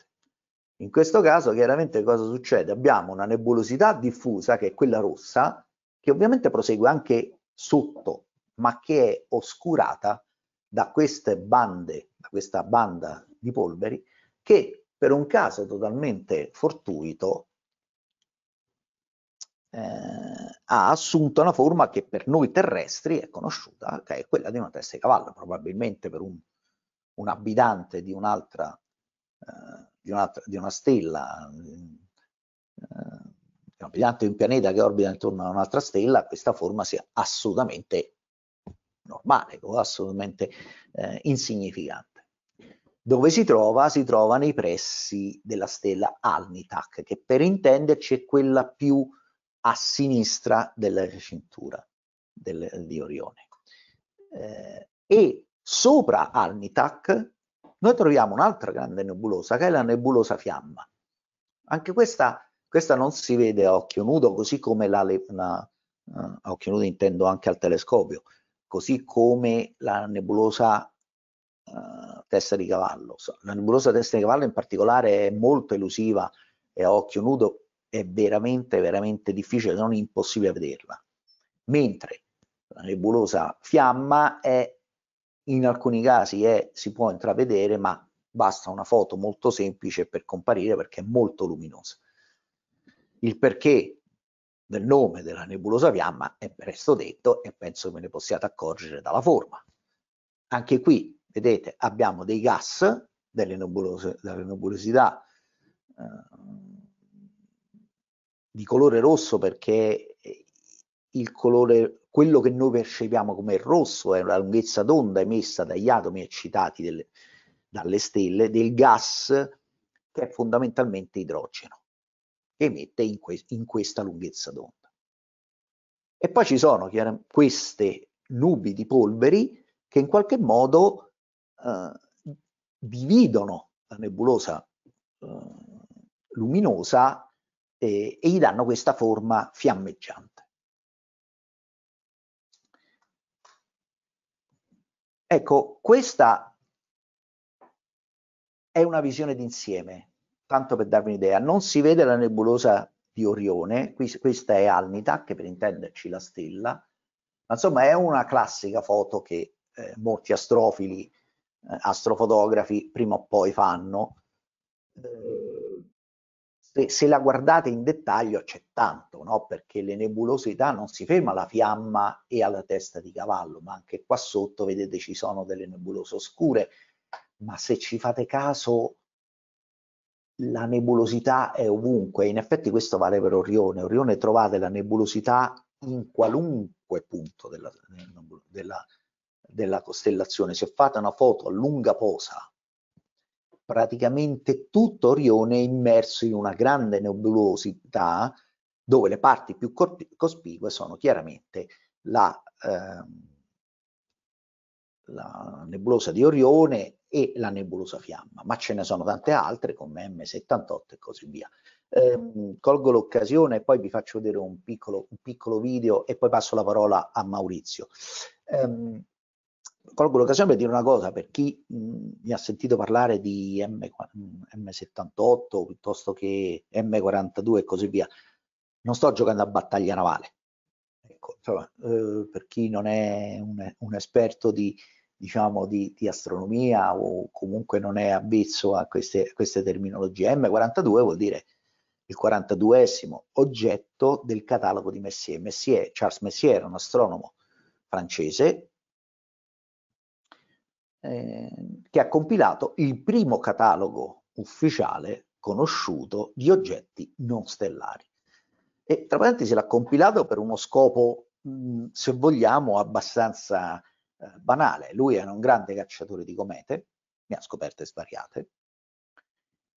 In questo caso chiaramente cosa succede? Abbiamo una nebulosità diffusa che è quella rossa che ovviamente prosegue anche sotto ma che è oscurata da queste bande, da questa banda di polveri che per un caso totalmente fortuito eh, ha assunto una forma che per noi terrestri è conosciuta, che è quella di una testa di cavallo, probabilmente per un, un abitante di un'altra eh, di una, di una stella, eh, pigliando un pianeta che orbita intorno a un'altra stella, questa forma sia assolutamente normale o assolutamente eh, insignificante. Dove si trova? Si trova nei pressi della stella Alnitak, che per intenderci è quella più a sinistra della cintura del, di Orione. Eh, e sopra Alnitak noi troviamo un'altra grande nebulosa che è la nebulosa fiamma. Anche questa, questa non si vede a occhio nudo, così come la, la, eh, a occhio nudo intendo anche al telescopio, così come la nebulosa eh, testa di cavallo. La nebulosa testa di cavallo in particolare è molto elusiva e a occhio nudo è veramente, veramente difficile, non impossibile vederla. Mentre la nebulosa fiamma è in alcuni casi è, si può intravedere, ma basta una foto molto semplice per comparire perché è molto luminosa. Il perché del nome della nebulosa fiamma è presto detto e penso che ve ne possiate accorgere dalla forma. Anche qui, vedete, abbiamo dei gas, delle, nebulose, delle nebulosità eh, di colore rosso perché il colore, quello che noi percepiamo come rosso è la lunghezza d'onda emessa dagli atomi eccitati delle, dalle stelle del gas che è fondamentalmente idrogeno, che emette in, que in questa lunghezza d'onda. E poi ci sono queste nubi di polveri che in qualche modo eh, dividono la nebulosa eh, luminosa eh, e gli danno questa forma fiammeggiante. Ecco, questa è una visione d'insieme, tanto per darvi un'idea. Non si vede la nebulosa di Orione, questa è Alnita, che per intenderci la stella, ma insomma è una classica foto che eh, molti astrofili, eh, astrofotografi, prima o poi fanno. Eh, se, se la guardate in dettaglio c'è tanto, no? perché le nebulosità non si ferma alla fiamma e alla testa di cavallo, ma anche qua sotto vedete ci sono delle nebulose oscure, ma se ci fate caso la nebulosità è ovunque, in effetti questo vale per Orione, Orione trovate la nebulosità in qualunque punto della, della, della costellazione, se fate una foto a lunga posa praticamente tutto Orione è immerso in una grande nebulosità dove le parti più cospicue sono chiaramente la, ehm, la nebulosa di Orione e la nebulosa fiamma, ma ce ne sono tante altre come M78 e così via. Eh, colgo l'occasione e poi vi faccio vedere un piccolo, un piccolo, video e poi passo la parola a Maurizio. Eh, colgo l'occasione per dire una cosa, per chi mh, mi ha sentito parlare di M, mh, 78 piuttosto che M42 e così via, non sto giocando a battaglia navale. Ecco, insomma, eh, per chi non è un, un esperto di, diciamo, di, di, astronomia o comunque non è avvezzo a queste, queste terminologie, M42 vuol dire il 42esimo oggetto del catalogo di Messier. Messier Charles Messier era un astronomo francese Ehm, che ha compilato il primo catalogo ufficiale conosciuto di oggetti non stellari. E tra parentesi l'ha compilato per uno scopo, mh, se vogliamo, abbastanza eh, banale. Lui era un grande cacciatore di comete, ne ha scoperte svariate,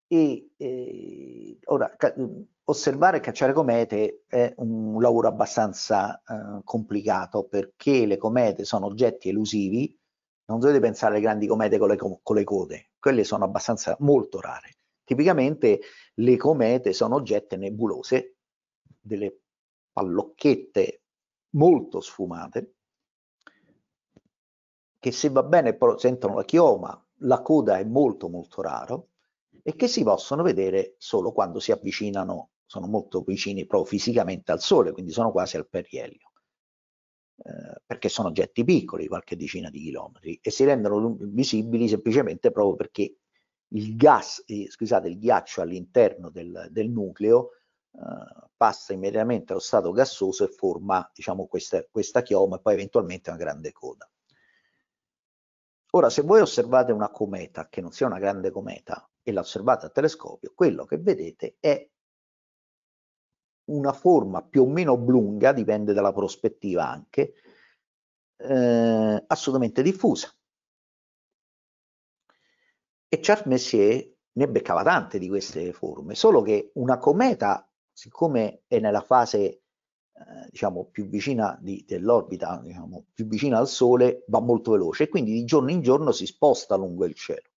e eh, ora ca osservare e cacciare comete è un lavoro abbastanza eh, complicato perché le comete sono oggetti elusivi non dovete pensare alle grandi comete con le, con le code, quelle sono abbastanza molto rare. Tipicamente le comete sono oggetti nebulose, delle pallocchette molto sfumate, che se va bene sentono la chioma, la coda è molto molto raro e che si possono vedere solo quando si avvicinano, sono molto vicini proprio fisicamente al Sole, quindi sono quasi al perielio. Eh, perché sono oggetti piccoli, qualche decina di chilometri, e si rendono visibili semplicemente proprio perché il gas, eh, scusate, il ghiaccio all'interno del, del nucleo eh, passa immediatamente allo stato gassoso e forma diciamo, questa, questa chioma e poi eventualmente una grande coda. Ora, se voi osservate una cometa che non sia una grande cometa e la osservate a telescopio, quello che vedete è una forma più o meno oblunga, dipende dalla prospettiva anche, eh, assolutamente diffusa. E Charles Messier ne beccava tante di queste forme, solo che una cometa, siccome è nella fase eh, diciamo più vicina dell'orbita, diciamo, più vicina al Sole, va molto veloce e quindi di giorno in giorno si sposta lungo il cielo.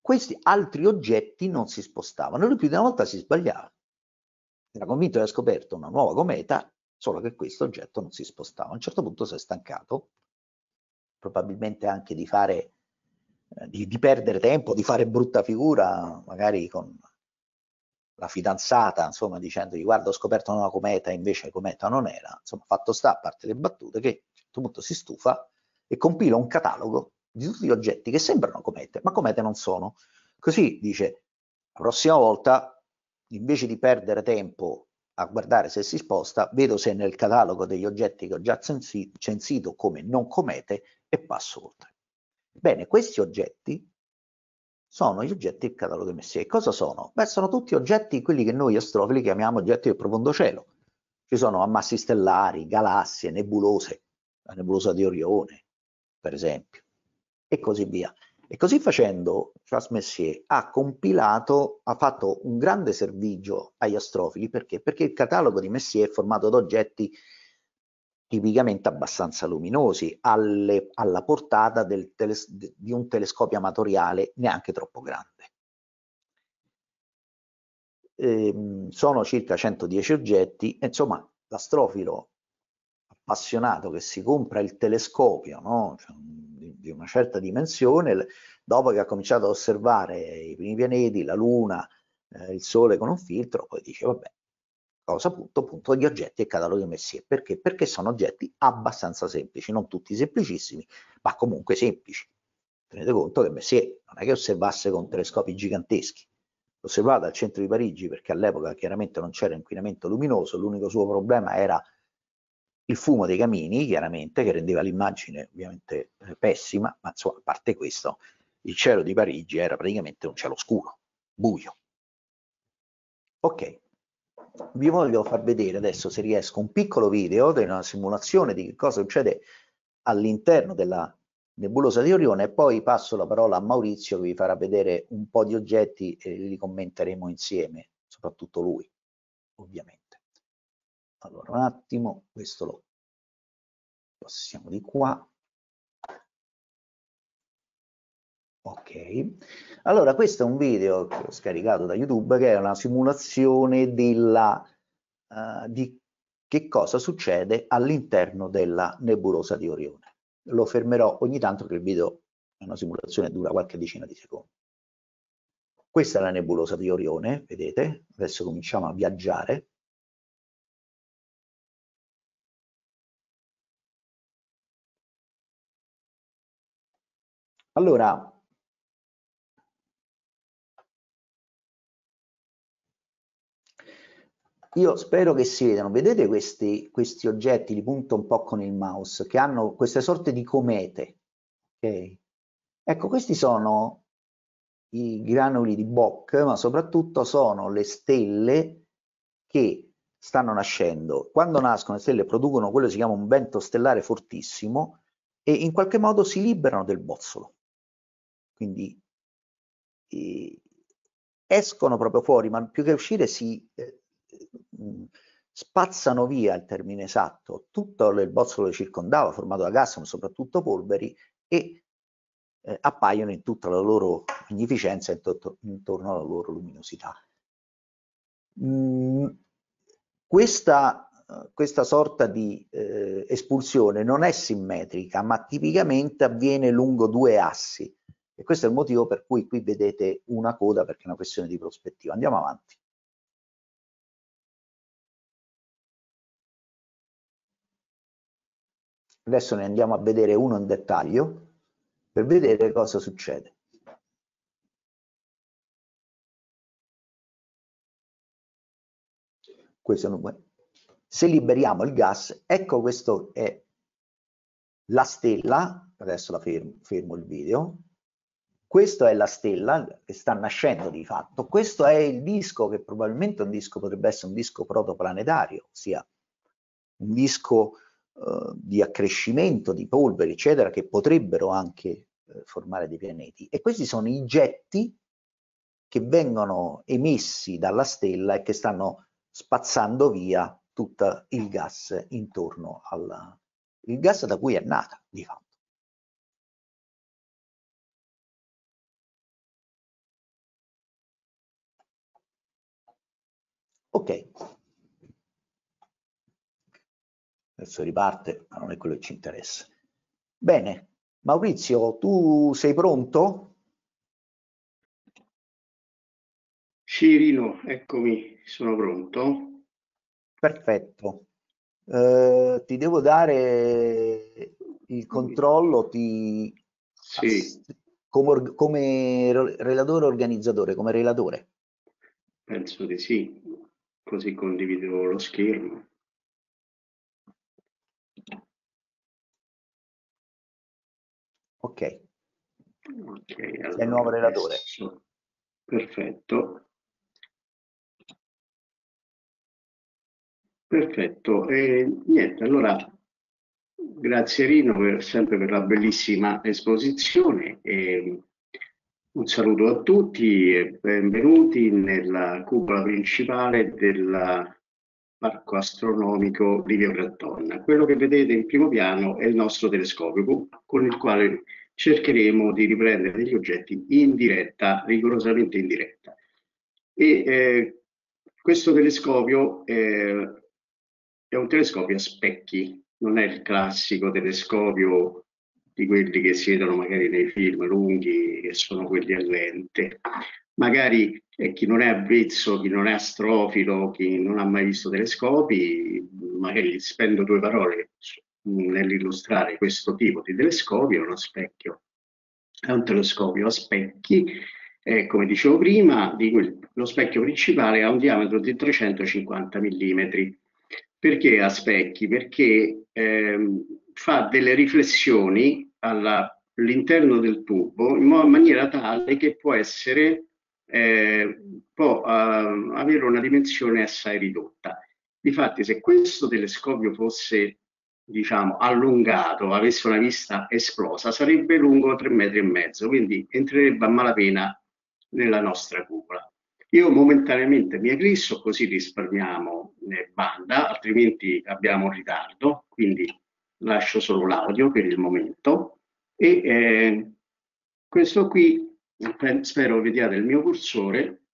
Questi altri oggetti non si spostavano, lui più di una volta si sbagliava. Era convinto di aver scoperto una nuova cometa, solo che questo oggetto non si spostava. A un certo punto si è stancato, probabilmente anche di fare eh, di, di, perdere tempo, di fare brutta figura, magari con la fidanzata, insomma, dicendogli guarda ho scoperto una nuova cometa, invece cometa non era, insomma, fatto sta, a parte le battute, che a un certo punto si stufa e compila un catalogo di tutti gli oggetti che sembrano comete, ma comete non sono. Così dice, la prossima volta invece di perdere tempo a guardare se si sposta, vedo se nel catalogo degli oggetti che ho già censito come non comete e passo oltre. Bene, questi oggetti sono gli oggetti del catalogo di Messier. Cosa sono? Beh, sono tutti oggetti, quelli che noi astrofili chiamiamo oggetti del profondo cielo. Ci sono ammassi stellari, galassie, nebulose, la nebulosa di Orione, per esempio, e così via. E così facendo Charles Messier ha compilato, ha fatto un grande servizio agli astrofili, perché? Perché il catalogo di Messier è formato da oggetti tipicamente abbastanza luminosi, alle, alla portata del, di un telescopio amatoriale neanche troppo grande. Ehm, sono circa 110 oggetti, insomma l'astrofilo appassionato che si compra il telescopio no? cioè, di una certa dimensione, dopo che ha cominciato ad osservare i primi pianeti, la Luna, eh, il Sole con un filtro, poi dice vabbè, cosa punto, punto gli oggetti e cataloghi messi. Perché? Perché sono oggetti abbastanza semplici, non tutti semplicissimi, ma comunque semplici. Tenete conto che Messier non è che osservasse con telescopi giganteschi, osservava dal centro di Parigi perché all'epoca chiaramente non c'era inquinamento luminoso, l'unico suo problema era il fumo dei camini chiaramente che rendeva l'immagine ovviamente eh, pessima, ma insomma, a parte questo, il cielo di Parigi era praticamente un cielo scuro, buio. Ok, vi voglio far vedere adesso se riesco un piccolo video di una simulazione di cosa succede all'interno della nebulosa di Orione e poi passo la parola a Maurizio che vi farà vedere un po' di oggetti e li commenteremo insieme, soprattutto lui, ovviamente allora un attimo questo lo passiamo di qua ok allora questo è un video che ho scaricato da youtube che è una simulazione della uh, di che cosa succede all'interno della nebulosa di Orione lo fermerò ogni tanto che il video è una simulazione dura qualche decina di secondi questa è la nebulosa di Orione vedete adesso cominciamo a viaggiare Allora, io spero che si vedano, vedete questi, questi oggetti, li punto un po' con il mouse, che hanno queste sorte di comete, ok? Ecco, questi sono i granuli di Bock, ma soprattutto sono le stelle che stanno nascendo. Quando nascono le stelle producono quello che si chiama un vento stellare fortissimo e in qualche modo si liberano del bozzolo. Quindi eh, escono proprio fuori, ma più che uscire si eh, mm, spazzano via, il termine esatto, tutto il bozzolo che circondava, formato da gas, ma soprattutto polveri, e eh, appaiono in tutta la loro magnificenza, intorno, intorno alla loro luminosità. Mm, questa, questa, sorta di eh, espulsione non è simmetrica, ma tipicamente avviene lungo due assi, e questo è il motivo per cui qui vedete una coda perché è una questione di prospettiva. Andiamo avanti. Adesso ne andiamo a vedere uno in dettaglio per vedere cosa succede. Questo, se liberiamo il gas, ecco questo è la stella, adesso la fermo, fermo il video, questa è la stella che sta nascendo di fatto, questo è il disco che probabilmente un disco potrebbe essere un disco protoplanetario, ossia un disco eh, di accrescimento di polveri, eccetera, che potrebbero anche eh, formare dei pianeti. E questi sono i getti che vengono emessi dalla stella e che stanno spazzando via tutto il gas intorno al gas da cui è nata, di fatto. Ok. Adesso riparte, ma non è quello che ci interessa. Bene, Maurizio, tu sei pronto? Cirino, eccomi, sono pronto. Perfetto. Eh, ti devo dare il controllo, ti... Sì. Come, come relatore organizzatore, come relatore? Penso di sì così condivido lo schermo. Ok. okay allora Sei il nuovo relatore. Adesso. Perfetto. Perfetto, e niente, allora grazie Rino per, sempre per la bellissima esposizione. E, un saluto a tutti e benvenuti nella cupola principale del Parco Astronomico Livio Grattonna. Quello che vedete in primo piano è il nostro telescopio con il quale cercheremo di riprendere degli oggetti in diretta, rigorosamente in diretta. E, eh, questo telescopio eh, è un telescopio a specchi, non è il classico telescopio di quelli che si vedono magari nei film lunghi, che sono quelli a lente. Magari eh, chi non è avvezzo, chi non è astrofilo, chi non ha mai visto telescopi, magari spendo due parole nell'illustrare questo tipo di telescopio, uno specchio è un telescopio a specchi, eh, come dicevo prima, di quel, lo specchio principale ha un diametro di 350 mm. Perché a specchi? Perché ehm, fa delle riflessioni all'interno del tubo in maniera tale che può essere eh, può eh, avere una dimensione assai ridotta. Difatti, se questo telescopio fosse diciamo allungato, avesse una vista esplosa, sarebbe lungo tre metri e mezzo, quindi entrerebbe a malapena nella nostra cupola. Io momentaneamente mi eclisso così risparmiamo eh, banda, altrimenti abbiamo un ritardo, quindi lascio solo l'audio per il momento e eh, questo qui, eh, spero vediate il mio cursore,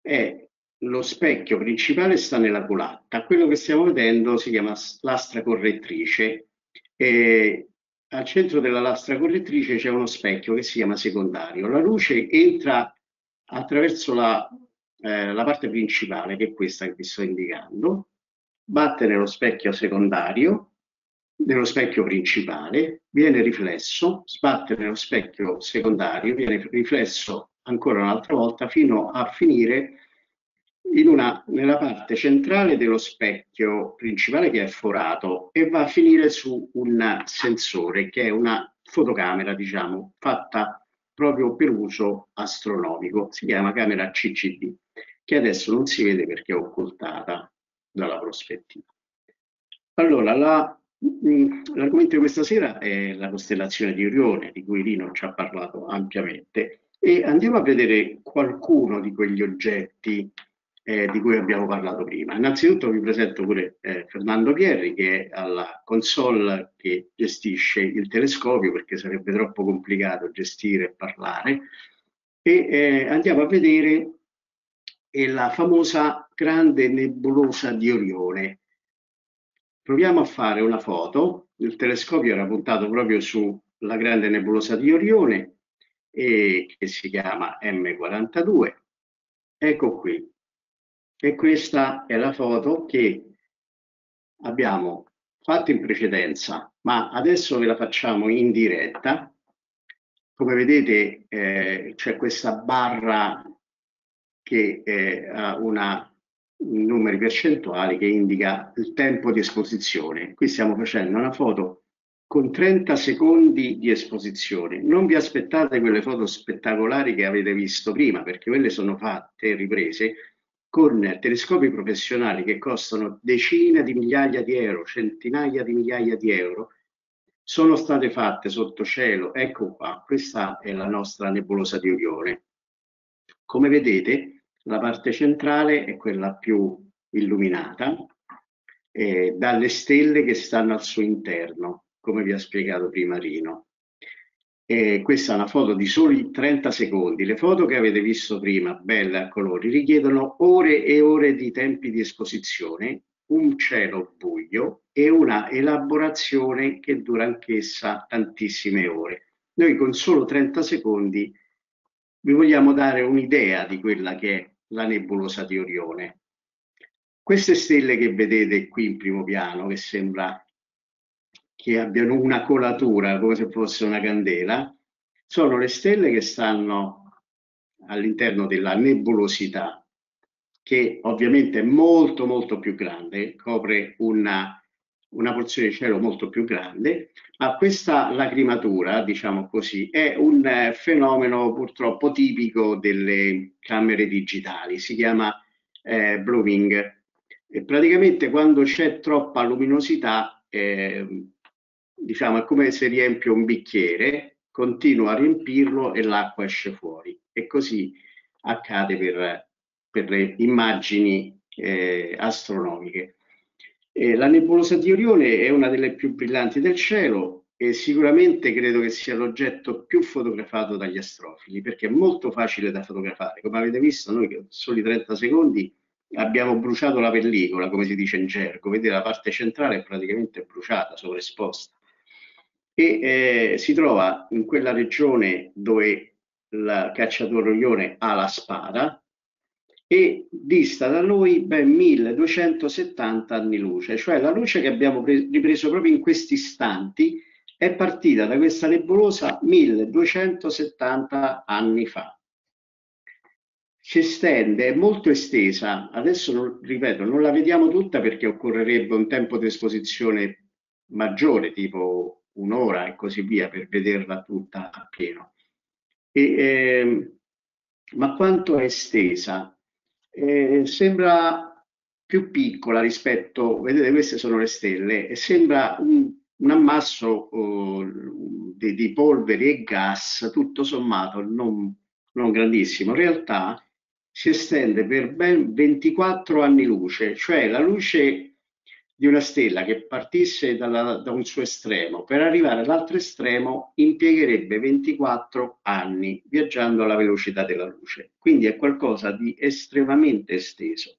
è lo specchio principale sta nella culatta, quello che stiamo vedendo si chiama lastra correttrice e al centro della lastra correttrice c'è uno specchio che si chiama secondario. La luce entra attraverso la, eh, la parte principale, che è questa che vi sto indicando, batte nello specchio secondario nello specchio principale, viene riflesso, sbatte nello specchio secondario, viene riflesso ancora un'altra volta fino a finire una, nella parte centrale dello specchio principale che è forato e va a finire su un sensore che è una fotocamera, diciamo, fatta proprio per uso astronomico. Si chiama camera CCD, che adesso non si vede perché è occultata dalla prospettiva. Allora, la Mm, l'argomento di questa sera è la costellazione di Orione, di cui Lino ci ha parlato ampiamente, e andiamo a vedere qualcuno di quegli oggetti eh, di cui abbiamo parlato prima. Innanzitutto vi presento pure eh, Fernando Pierri, che è alla console che gestisce il telescopio, perché sarebbe troppo complicato gestire e parlare, e eh, andiamo a vedere la famosa grande nebulosa di Orione, proviamo a fare una foto, il telescopio era puntato proprio sulla grande nebulosa di Orione, e, che si chiama M42. Ecco qui. E questa è la foto che abbiamo fatto in precedenza, ma adesso ve la facciamo in diretta. Come vedete eh, c'è questa barra che eh, ha una numeri percentuali che indica il tempo di esposizione. Qui stiamo facendo una foto con 30 secondi di esposizione. Non vi aspettate quelle foto spettacolari che avete visto prima, perché quelle sono fatte, riprese, con telescopi professionali che costano decine di migliaia di euro, centinaia di migliaia di euro, sono state fatte sotto cielo. Ecco qua, questa è la nostra nebulosa di Orione. Come vedete, la parte centrale è quella più illuminata eh, dalle stelle che stanno al suo interno, come vi ha spiegato prima Rino. Eh, questa è una foto di soli 30 secondi. Le foto che avete visto prima, belle a colori, richiedono ore e ore di tempi di esposizione, un cielo buio e una elaborazione che dura anchessa tantissime ore. Noi con solo 30 secondi vi vogliamo dare un'idea di quella che è la nebulosa di Orione. Queste stelle che vedete qui in primo piano, che sembra che abbiano una colatura come se fosse una candela, sono le stelle che stanno all'interno della nebulosità, che ovviamente è molto molto più grande, copre una una porzione di cielo molto più grande, ma questa lacrimatura, diciamo così, è un eh, fenomeno purtroppo tipico delle camere digitali, si chiama eh, blooming. E praticamente quando c'è troppa luminosità, eh, diciamo è come se riempie un bicchiere, continua a riempirlo e l'acqua esce fuori. E così accade per, per le immagini eh, astronomiche. Eh, la nebulosa di Orione è una delle più brillanti del cielo e sicuramente credo che sia l'oggetto più fotografato dagli astrofili perché è molto facile da fotografare. Come avete visto, noi che soli 30 secondi abbiamo bruciato la pellicola, come si dice in gergo, vedete la parte centrale è praticamente bruciata, sovraesposta. E eh, si trova in quella regione dove il cacciatore Orione ha la spada, e dista da noi ben 1270 anni luce, cioè la luce che abbiamo ripreso proprio in questi istanti è partita da questa nebulosa 1270 anni fa. Si estende, è molto estesa, adesso non, ripeto, non la vediamo tutta perché occorrerebbe un tempo di esposizione maggiore, tipo un'ora e così via, per vederla tutta appieno. E, eh, ma quanto è estesa? eh, sembra più piccola rispetto, vedete queste sono le stelle, e sembra un, un ammasso eh, di, di, polveri e gas tutto sommato non, non grandissimo. In realtà si estende per ben 24 anni luce, cioè la luce di una stella che partisse dalla, da un suo estremo per arrivare all'altro estremo impiegherebbe 24 anni viaggiando alla velocità della luce. Quindi è qualcosa di estremamente esteso.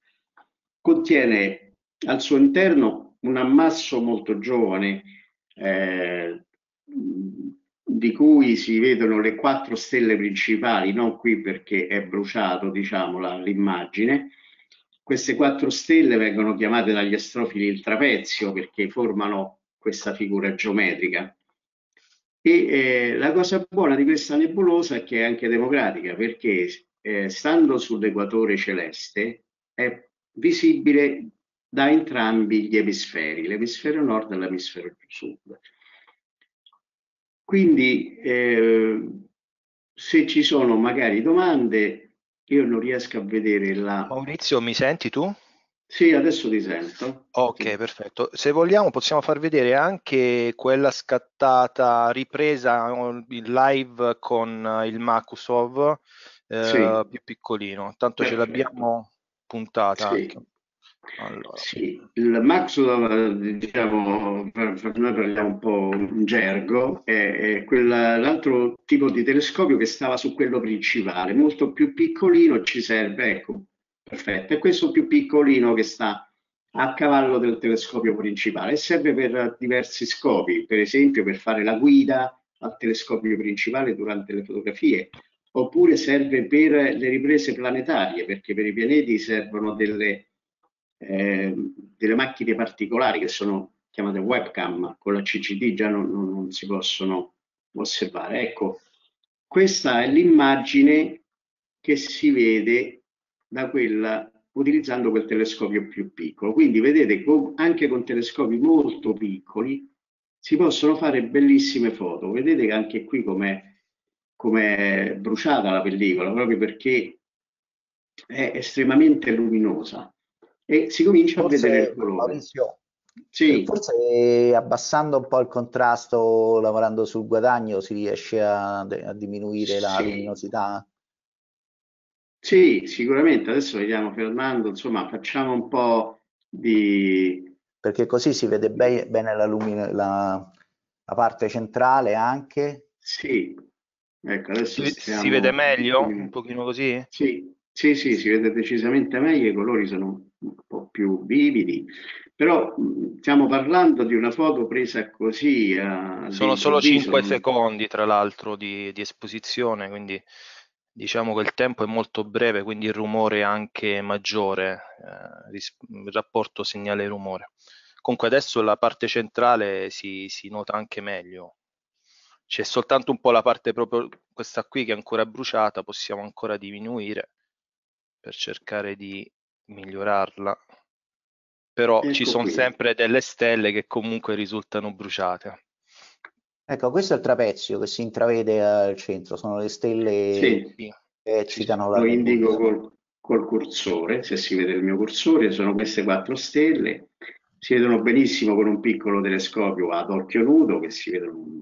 Contiene al suo interno un ammasso molto giovane eh, di cui si vedono le quattro stelle principali, non qui perché è bruciato diciamo, l'immagine, queste quattro stelle vengono chiamate dagli astrofili il trapezio perché formano questa figura geometrica. E eh, la cosa buona di questa nebulosa è che è anche democratica perché eh, stando sull'equatore celeste è visibile da entrambi gli emisferi, l'emisfero nord e l'emisfero sud. Quindi eh, se ci sono magari domande io non riesco a vedere la... Maurizio, mi senti tu? Sì, adesso ti sento. Ok, sì. perfetto. Se vogliamo possiamo far vedere anche quella scattata ripresa in live con eh, il Makusov eh, sì. più piccolino. Tanto perfetto. ce l'abbiamo puntata. Sì. Allora. Sì, il maxilla, diciamo, per, noi parliamo un po' un gergo, è, è l'altro tipo di telescopio che stava su quello principale, molto più piccolino ci serve, ecco, perfetto, è questo più piccolino che sta a cavallo del telescopio principale e serve per diversi scopi, per esempio per fare la guida al telescopio principale durante le fotografie, oppure serve per le riprese planetarie, perché per i pianeti servono delle Ehm, delle macchine particolari che sono chiamate webcam, con la CCD già non, non, non si possono osservare. Ecco, questa è l'immagine che si vede da quella utilizzando quel telescopio più piccolo. Quindi vedete, anche con telescopi molto piccoli si possono fare bellissime foto. Vedete anche qui com'è com bruciata la pellicola, proprio perché è estremamente luminosa e si comincia forse, a vedere il colore. Maurizio, sì. Eh, forse abbassando un po' il contrasto, lavorando sul guadagno, si riesce a, a diminuire la luminosità? Sì, sicuramente. Adesso vediamo Fernando, insomma, facciamo un po' di... Perché così si vede be bene la, la, la, parte centrale anche. Sì, ecco, adesso si, stiamo... si vede meglio, un pochino così? Sì, sì, sì, si vede decisamente meglio, i colori sono un po' più vividi, però mm, stiamo parlando di una foto presa così. Eh, Sono solo 5 secondi, tra l'altro, di, di, esposizione, quindi diciamo che il tempo è molto breve, quindi il rumore è anche maggiore, eh, il rapporto segnale-rumore. Comunque adesso la parte centrale si, si nota anche meglio, c'è soltanto un po' la parte proprio questa qui che è ancora bruciata, possiamo ancora diminuire per cercare di migliorarla. Però ecco ci sono sempre delle stelle che comunque risultano bruciate. Ecco, questo è il trapezio che si intravede al centro, sono le stelle sì. che citano la... Lo indico col, col cursore, se si vede il mio cursore, sono queste quattro stelle, si vedono benissimo con un piccolo telescopio ad occhio nudo, che si vedono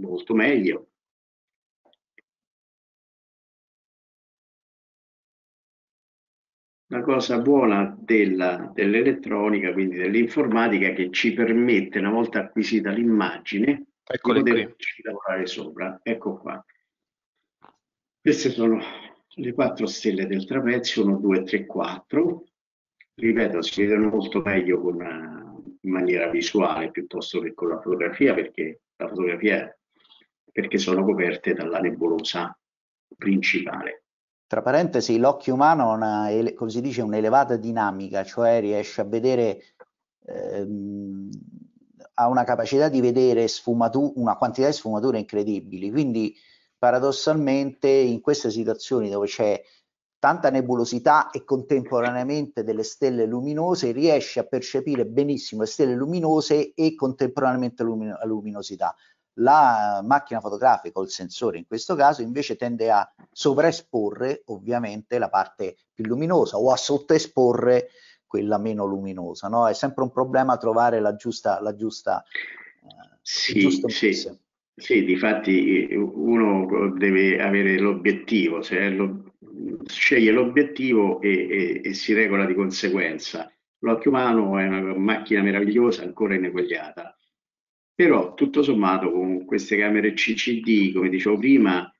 molto meglio, La cosa buona della, dell'elettronica, quindi dell'informatica, che ci permette, una volta acquisita l'immagine, Eccole di poterci lavorare sopra. Ecco qua. Queste sono le quattro stelle del trapezio, 1, 2, 3, 4. Ripeto, si vedono molto meglio una, in maniera visuale piuttosto che con la fotografia, perché la fotografia è, perché sono coperte dalla nebulosa principale. Tra parentesi, l'occhio umano ha una, come si dice, un'elevata dinamica, cioè riesce a vedere, ehm, ha una capacità di vedere una quantità di sfumature incredibili. Quindi, paradossalmente, in queste situazioni dove c'è tanta nebulosità e contemporaneamente delle stelle luminose, riesce a percepire benissimo le stelle luminose e contemporaneamente la luminosità la macchina fotografica o il sensore in questo caso invece tende a sovraesporre ovviamente la parte più luminosa o a sottoesporre quella meno luminosa, no? È sempre un problema trovare la giusta, la giusta eh, sì, sì. Sì, difatti eh, uno deve avere l'obiettivo, lo, sceglie l'obiettivo e, e, e, si regola di conseguenza. L'occhio umano è una macchina meravigliosa, ancora ineguagliata, però tutto sommato con queste camere CCD, come dicevo prima,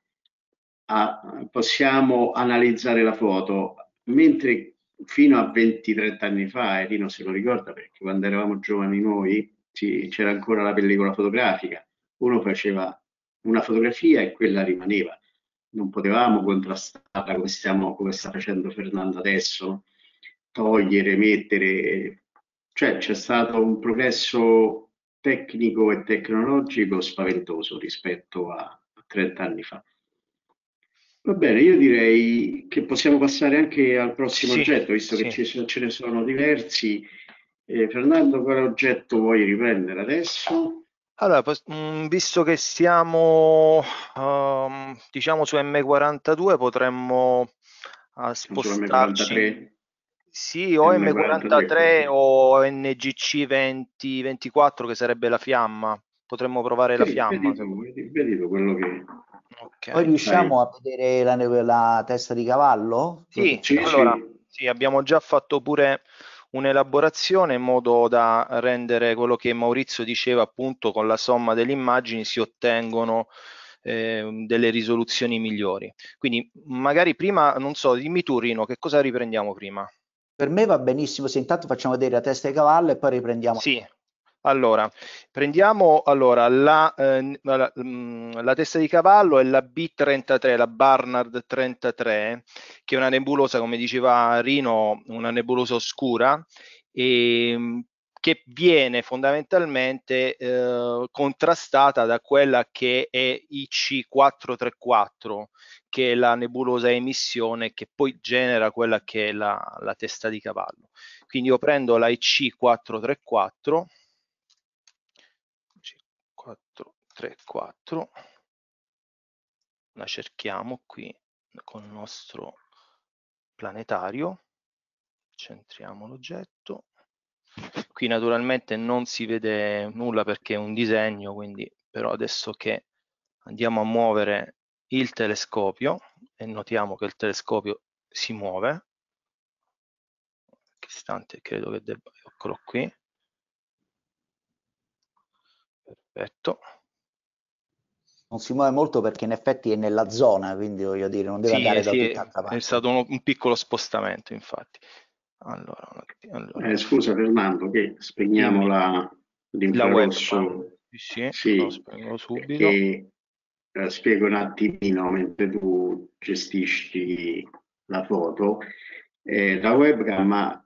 a, possiamo analizzare la foto, mentre fino a 20-30 anni fa, Elino eh, se lo ricorda perché quando eravamo giovani noi c'era ancora la pellicola fotografica, uno faceva una fotografia e quella rimaneva, non potevamo contrastarla come, stiamo, come sta facendo Fernando adesso, togliere, mettere, cioè c'è stato un progresso tecnico e tecnologico spaventoso rispetto a 30 anni fa. Va bene, io direi che possiamo passare anche al prossimo sì, oggetto, visto sì. che ce, ce, ne sono diversi. Eh, Fernando, quale oggetto vuoi riprendere adesso? Allora, mm, visto che siamo um, diciamo su M42, potremmo ah, spostarci. Su M43. Sì, o M43 o NGC 2024 che sarebbe la fiamma. Potremmo provare sì, la fiamma. Vedi, quello che... Okay. Poi riusciamo Vai. a vedere la, la, testa di cavallo? Sì, sì, allora, sì, abbiamo già fatto pure un'elaborazione in modo da rendere quello che Maurizio diceva appunto con la somma delle immagini si ottengono eh, delle risoluzioni migliori. Quindi magari prima, non so, dimmi tu Rino, che cosa riprendiamo prima? Per me va benissimo se intanto facciamo vedere la testa di cavallo e poi riprendiamo. Sì, allora, prendiamo allora, la, eh, la, la, mm, testa di cavallo è la B33, la Barnard 33, che è una nebulosa, come diceva Rino, una nebulosa oscura, e ehm, che viene fondamentalmente eh, contrastata da quella che è IC434, che è la nebulosa emissione che poi genera quella che è la, la testa di cavallo. Quindi io prendo la IC434, la cerchiamo qui con il nostro planetario, centriamo l'oggetto Qui naturalmente non si vede nulla perché è un disegno, quindi però adesso che andiamo a muovere il telescopio e notiamo che il telescopio si muove, istante credo che debba, eccolo qui, perfetto. Non si muove molto perché in effetti è nella zona, quindi voglio dire, non deve sì, andare sì, da tutt'altra parte. È stato uno, un piccolo spostamento, infatti. Allora, allora. Eh, scusa Fernando, che spegniamo la, l'infrarosso. Sì, sì. lo spengo subito. E eh, spiego un attimino mentre tu gestisci la foto. Eh, la webcam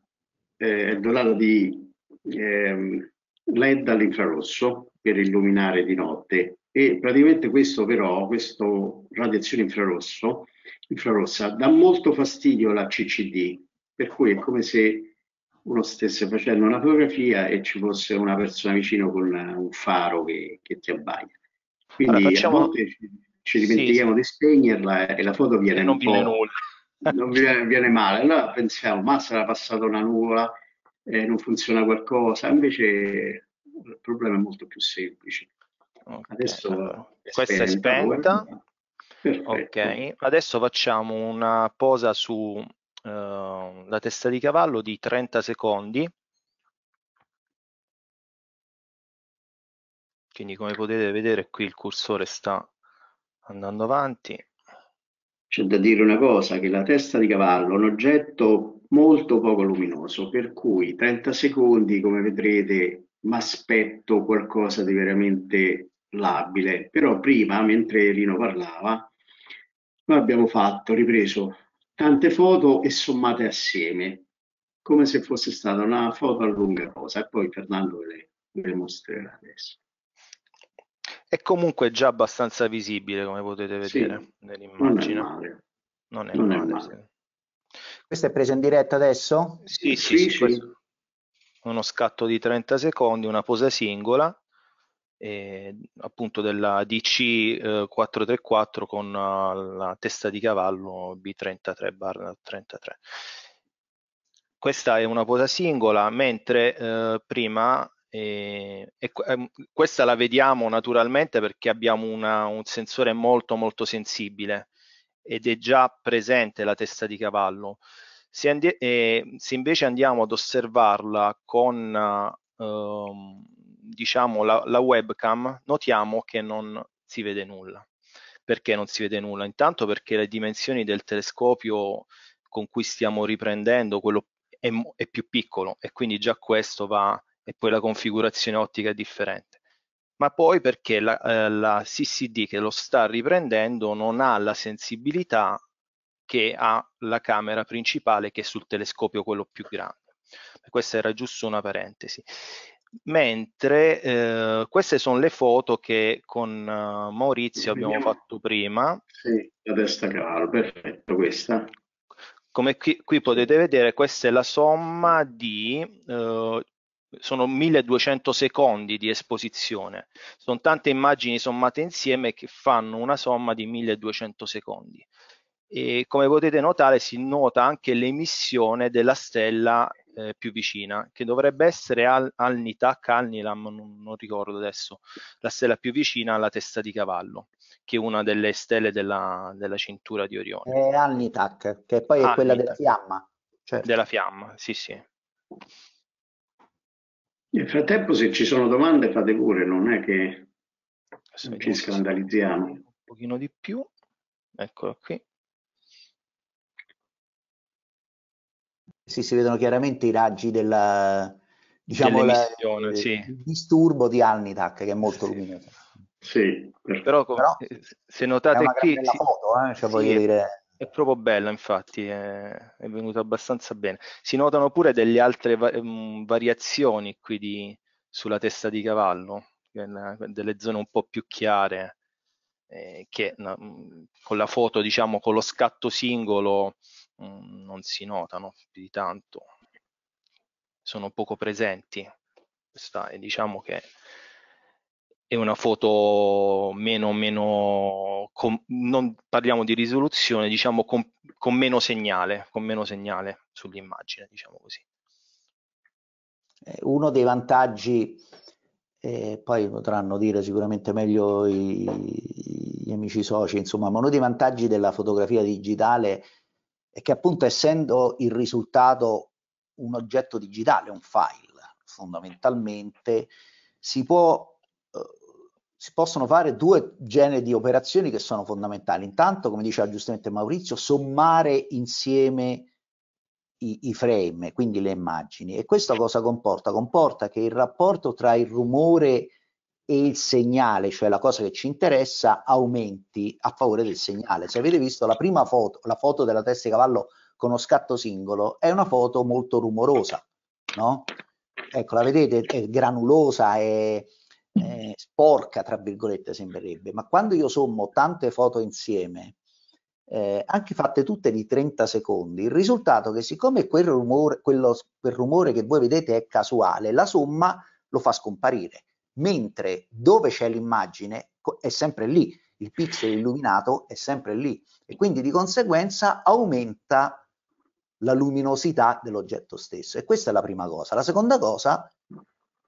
eh, è dotata di ehm, LED all'infrarosso per illuminare di notte e praticamente questo però, questa radiazione infrarosso, infrarossa dà molto fastidio alla CCD per cui è come se uno stesse facendo una fotografia e ci fosse una persona vicino con un faro che, che ti abbaglia. Quindi allora, facciamo... a volte ci, ci dimentichiamo sì, di spegnerla e la foto viene non un viene nulla. non viene, viene, male. Allora pensiamo, ma sarà passata una nuvola, eh, non funziona qualcosa, invece il problema è molto più semplice. Okay, Adesso allora. è questa è spenta. Ok, adesso facciamo una posa su Ehm, la testa di cavallo di 30 secondi. Quindi come potete vedere qui il cursore sta andando avanti. C'è da dire una cosa, che la testa di cavallo è un oggetto molto poco luminoso, per cui 30 secondi, come vedrete, mi aspetto qualcosa di veramente labile. Però prima, mentre Lino parlava, noi abbiamo fatto, ripreso tante foto e sommate assieme, come se fosse stata una foto a lunga cosa, e poi Fernando ve le, ve le mostrerà adesso. È comunque già abbastanza visibile, come potete vedere sì, nell'immagine. Non è male. Non è non male, è male. Questo è preso in diretta adesso? Sì, sì, sì, sì. Uno scatto di 30 secondi, una posa singola eh, appunto della DC 434 eh, con eh, la testa di cavallo B33 bar 33. Questa è una posa singola, mentre eh, prima e, e, ehm, questa la vediamo naturalmente perché abbiamo una, un sensore molto molto sensibile ed è già presente la testa di cavallo. Se, andi, eh, se invece andiamo ad osservarla con eh, ehm, diciamo la, la webcam, notiamo che non si vede nulla. Perché non si vede nulla? Intanto perché le dimensioni del telescopio con cui stiamo riprendendo, quello è, è più piccolo e quindi già questo va, e poi la configurazione ottica è differente ma poi perché la, eh, la, CCD che lo sta riprendendo non ha la sensibilità che ha la camera principale che è sul telescopio quello più grande. Questa era giusto una parentesi mentre eh, queste sono le foto che con uh, Maurizio abbiamo fatto prima. Sì, la testa caro, perfetto, questa. Come qui, qui, potete vedere, questa è la somma di, uh, sono 1200 secondi di esposizione, sono tante immagini sommate insieme che fanno una somma di 1200 secondi. E come potete notare si nota anche l'emissione della stella eh, più vicina, che dovrebbe essere al, Alnitak, Alnilam, non, non ricordo adesso, la stella più vicina alla testa di cavallo, che è una delle stelle della, della cintura di Orione. È Alnitak, che poi è Alnitak. quella della fiamma. Certo. Della fiamma, sì sì. Nel frattempo se ci sono domande fate pure, non è che Aspetta, ci scandalizziamo. Un pochino di più, eccolo qui. sì, si vedono chiaramente i raggi del diciamo, il sì. disturbo di Alnitac che è molto sì. luminoso. Sì, però, però eh, se notate qui... Sì, foto, eh, cioè voglio dire... È proprio bella, infatti, è, è venuta abbastanza bene. Si notano pure delle altre va- mm, variazioni qui di, sulla testa di cavallo, delle zone un po' più chiare, eh, che no, mm, con la foto, diciamo, con lo scatto singolo Mm, non si notano più di tanto, sono poco presenti. Questa è, diciamo che è una foto meno, meno con, non parliamo di risoluzione, diciamo con, con meno segnale, con meno segnale sull'immagine, diciamo così. Eh, uno dei vantaggi, eh, poi potranno dire sicuramente meglio i, gli amici soci, insomma, ma uno dei vantaggi della fotografia digitale e che appunto essendo il risultato un oggetto digitale, un file, fondamentalmente si, può, eh, si possono fare due generi di operazioni che sono fondamentali. Intanto, come diceva giustamente Maurizio, sommare insieme i, i frame, quindi le immagini. E questo cosa comporta? Comporta che il rapporto tra il rumore e il segnale, cioè la cosa che ci interessa, aumenti a favore del segnale. Se avete visto la prima foto, la foto della testa di cavallo con uno scatto singolo, è una foto molto rumorosa, no? Ecco, la vedete, è granulosa, è, è sporca, tra virgolette, sembrerebbe, ma quando io sommo tante foto insieme, eh, anche fatte tutte di 30 secondi, il risultato è che siccome quel rumore, quello, quel rumore che voi vedete è casuale, la somma lo fa scomparire mentre dove c'è l'immagine è sempre lì, il pixel illuminato è sempre lì e quindi di conseguenza aumenta la luminosità dell'oggetto stesso e questa è la prima cosa. La seconda cosa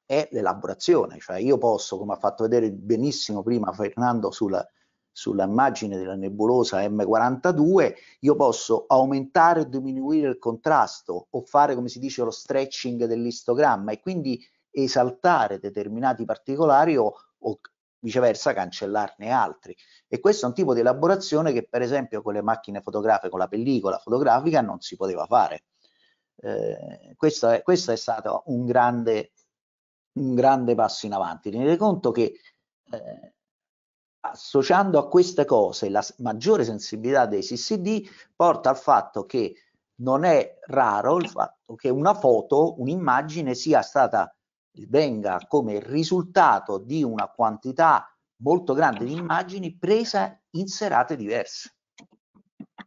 è l'elaborazione, cioè io posso, come ha fatto vedere benissimo prima Fernando sulla, sulla immagine della nebulosa M42, io posso aumentare o diminuire il contrasto o fare come si dice lo stretching dell'istogramma e quindi esaltare determinati particolari o, o viceversa cancellarne altri. E questo è un tipo di elaborazione che per esempio con le macchine fotografiche, con la pellicola fotografica non si poteva fare. Eh, questo, è, questo, è, stato un grande, un grande passo in avanti. Tenete conto che eh, associando a queste cose la maggiore sensibilità dei CCD porta al fatto che non è raro il fatto che una foto, un'immagine sia stata venga come risultato di una quantità molto grande di immagini presa in serate diverse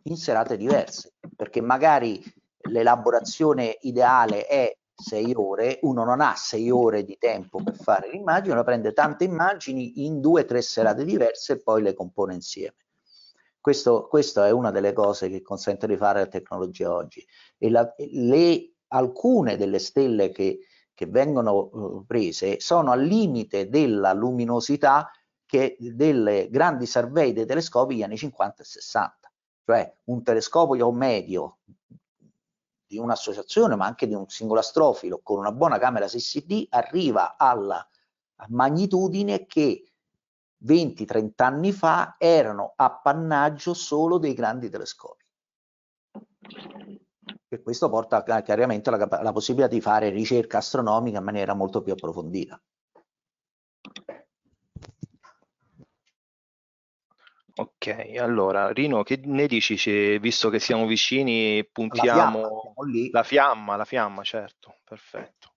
in serate diverse perché magari l'elaborazione ideale è sei ore, uno non ha sei ore di tempo per fare l'immagine, ma prende tante immagini in due o tre serate diverse e poi le compone insieme. Questo, questa è una delle cose che consente di fare la tecnologia oggi. E la, le, alcune delle stelle che che vengono eh, prese sono al limite della luminosità che delle grandi survey dei telescopi degli anni 50 e 60 cioè un telescopio medio di un'associazione ma anche di un singolo astrofilo con una buona camera CCD arriva alla magnitudine che 20-30 anni fa erano appannaggio solo dei grandi telescopi. E questo porta chiaramente alla, alla possibilità di fare ricerca astronomica in maniera molto più approfondita. Ok, allora Rino, che ne dici? se, visto che siamo vicini, puntiamo la fiamma, la fiamma, la fiamma, certo, perfetto.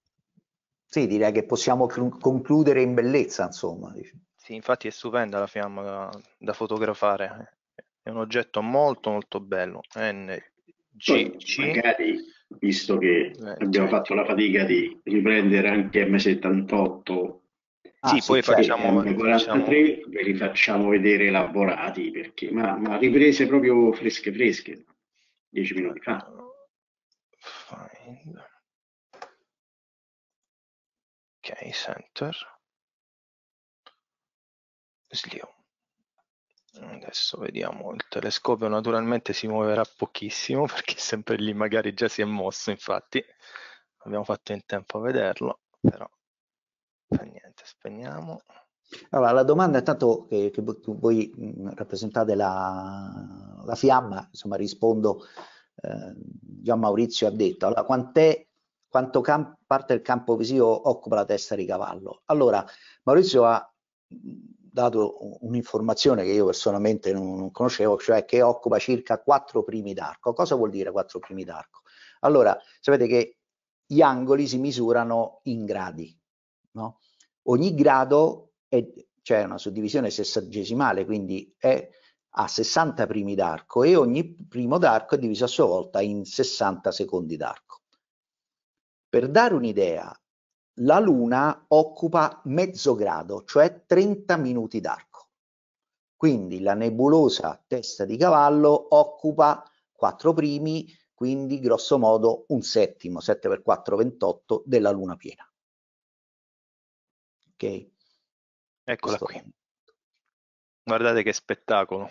Sì, direi che possiamo concludere in bellezza, insomma. Sì, infatti è stupenda la fiamma da, da fotografare, eh. è un oggetto molto molto bello, N GC. Magari, visto che eh, abbiamo cioè. fatto la fatica di riprendere anche M78 Ah, sì, poi facciamo, facciamo... ve li facciamo vedere elaborati perché, ma, ma riprese proprio fresche fresche, dieci minuti fa. Find. Ok, center. Slio. Adesso vediamo, il telescopio naturalmente si muoverà pochissimo perché sempre lì magari già si è mosso, infatti abbiamo fatto in tempo a vederlo, però fa niente, spegniamo. Allora, la domanda è tanto che, che voi mm, rappresentate la, la, fiamma, insomma rispondo, eh, Gian Maurizio ha detto, allora quant'è quanto parte del campo visivo occupa la testa di cavallo. Allora, Maurizio ha mm, dato un'informazione che io personalmente non, non, conoscevo, cioè che occupa circa quattro primi d'arco. Cosa vuol dire quattro primi d'arco? Allora, sapete che gli angoli si misurano in gradi, no? Ogni grado è, cioè una suddivisione sessagesimale, quindi è, a 60 primi d'arco e ogni primo d'arco è diviso a sua volta in 60 secondi d'arco. Per dare un'idea la luna occupa mezzo grado, cioè 30 minuti d'arco. Quindi la nebulosa testa di cavallo occupa 4 primi, quindi grosso modo un settimo, 7 per 4, 28 della luna piena. Ok? Eccola Questo. qui. Guardate che spettacolo.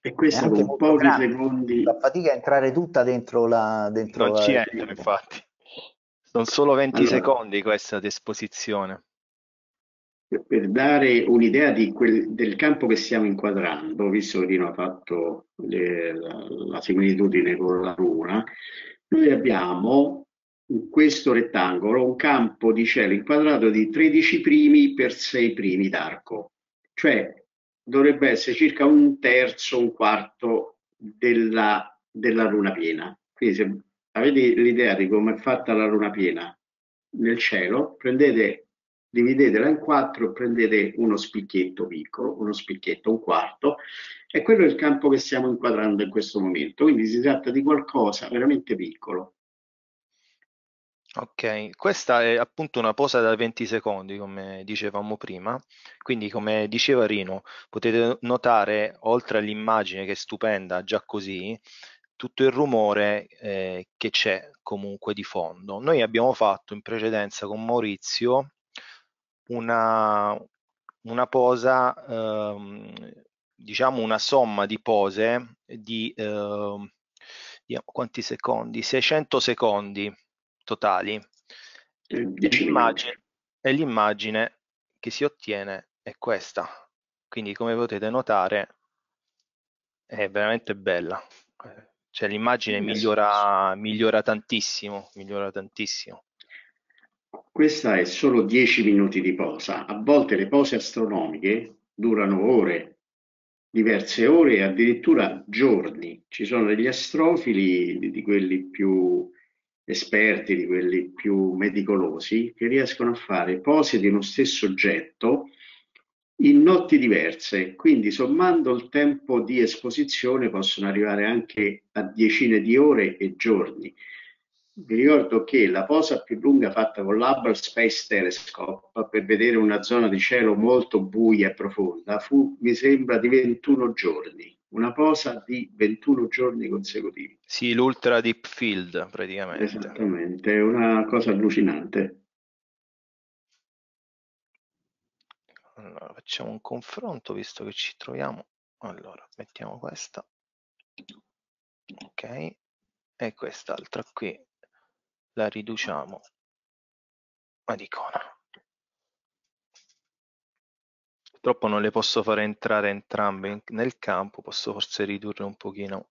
E questa con pochi grande. secondi. La fatica a entrare tutta dentro la... Dentro non la... ci entra infatti. Sono solo 20 allora, secondi questa disposizione. Per dare un'idea del campo che stiamo inquadrando, visto che Dino ha fatto le, la, la similitudine con la Luna, noi abbiamo in questo rettangolo un campo di cielo inquadrato di 13 primi per 6 primi d'arco, cioè dovrebbe essere circa un terzo, un quarto della, della luna piena. Quindi se avete ah, l'idea di come è fatta la luna piena nel cielo, prendete, dividetela in quattro, prendete uno spicchietto piccolo, uno spicchietto, un quarto, e quello è il campo che stiamo inquadrando in questo momento. Quindi si tratta di qualcosa veramente piccolo. Ok, questa è appunto una posa da 20 secondi, come dicevamo prima. Quindi, come diceva Rino, potete notare, oltre all'immagine che è stupenda già così, tutto il rumore eh, che c'è comunque di fondo. Noi abbiamo fatto in precedenza con Maurizio una, una posa, ehm, diciamo una somma di pose di, eh, quanti secondi? 600 secondi totali. e l'immagine che si ottiene è questa. Quindi come potete notare è veramente bella. Cioè l'immagine migliora, migliora tantissimo, migliora tantissimo. Questa è solo 10 minuti di posa. A volte le pose astronomiche durano ore, diverse ore e addirittura giorni. Ci sono degli astrofili, di, di quelli più esperti, di quelli più meticolosi, che riescono a fare pose di uno stesso oggetto in notti diverse, quindi sommando il tempo di esposizione possono arrivare anche a decine di ore e giorni. Vi ricordo che la posa più lunga fatta con l'Hubble Space Telescope per vedere una zona di cielo molto buia e profonda fu, mi sembra, di 21 giorni, una posa di 21 giorni consecutivi. Sì, l'ultra deep field praticamente. Esattamente, è una cosa allucinante. Allora, facciamo un confronto visto che ci troviamo. Allora, mettiamo questa. Ok. E quest'altra qui la riduciamo ad icona. Purtroppo non le posso fare entrare entrambe nel campo, posso forse ridurre un pochino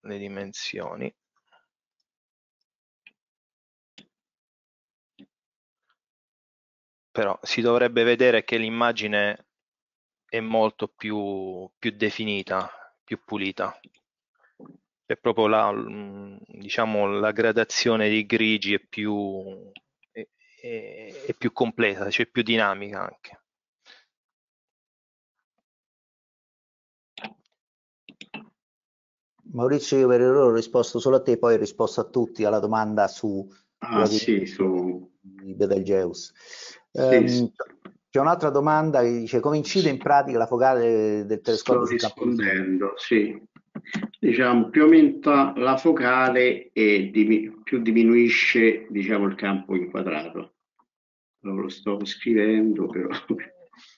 le dimensioni. però si dovrebbe vedere che l'immagine è molto più, più definita, più pulita. C'è proprio la, mm, diciamo, la gradazione dei grigi è più, è, è, è più completa, c'è cioè più dinamica anche. Maurizio, io per errore ho risposto solo a te, poi ho risposto a tutti alla domanda su, ah, sì, su... del Geus sì, ehm, certo. c'è un'altra domanda che dice come incide in pratica la focale del telescopio? Sto rispondendo, sì. Diciamo, più aumenta la focale e dim più diminuisce diciamo, il campo inquadrato. Non lo sto scrivendo, però.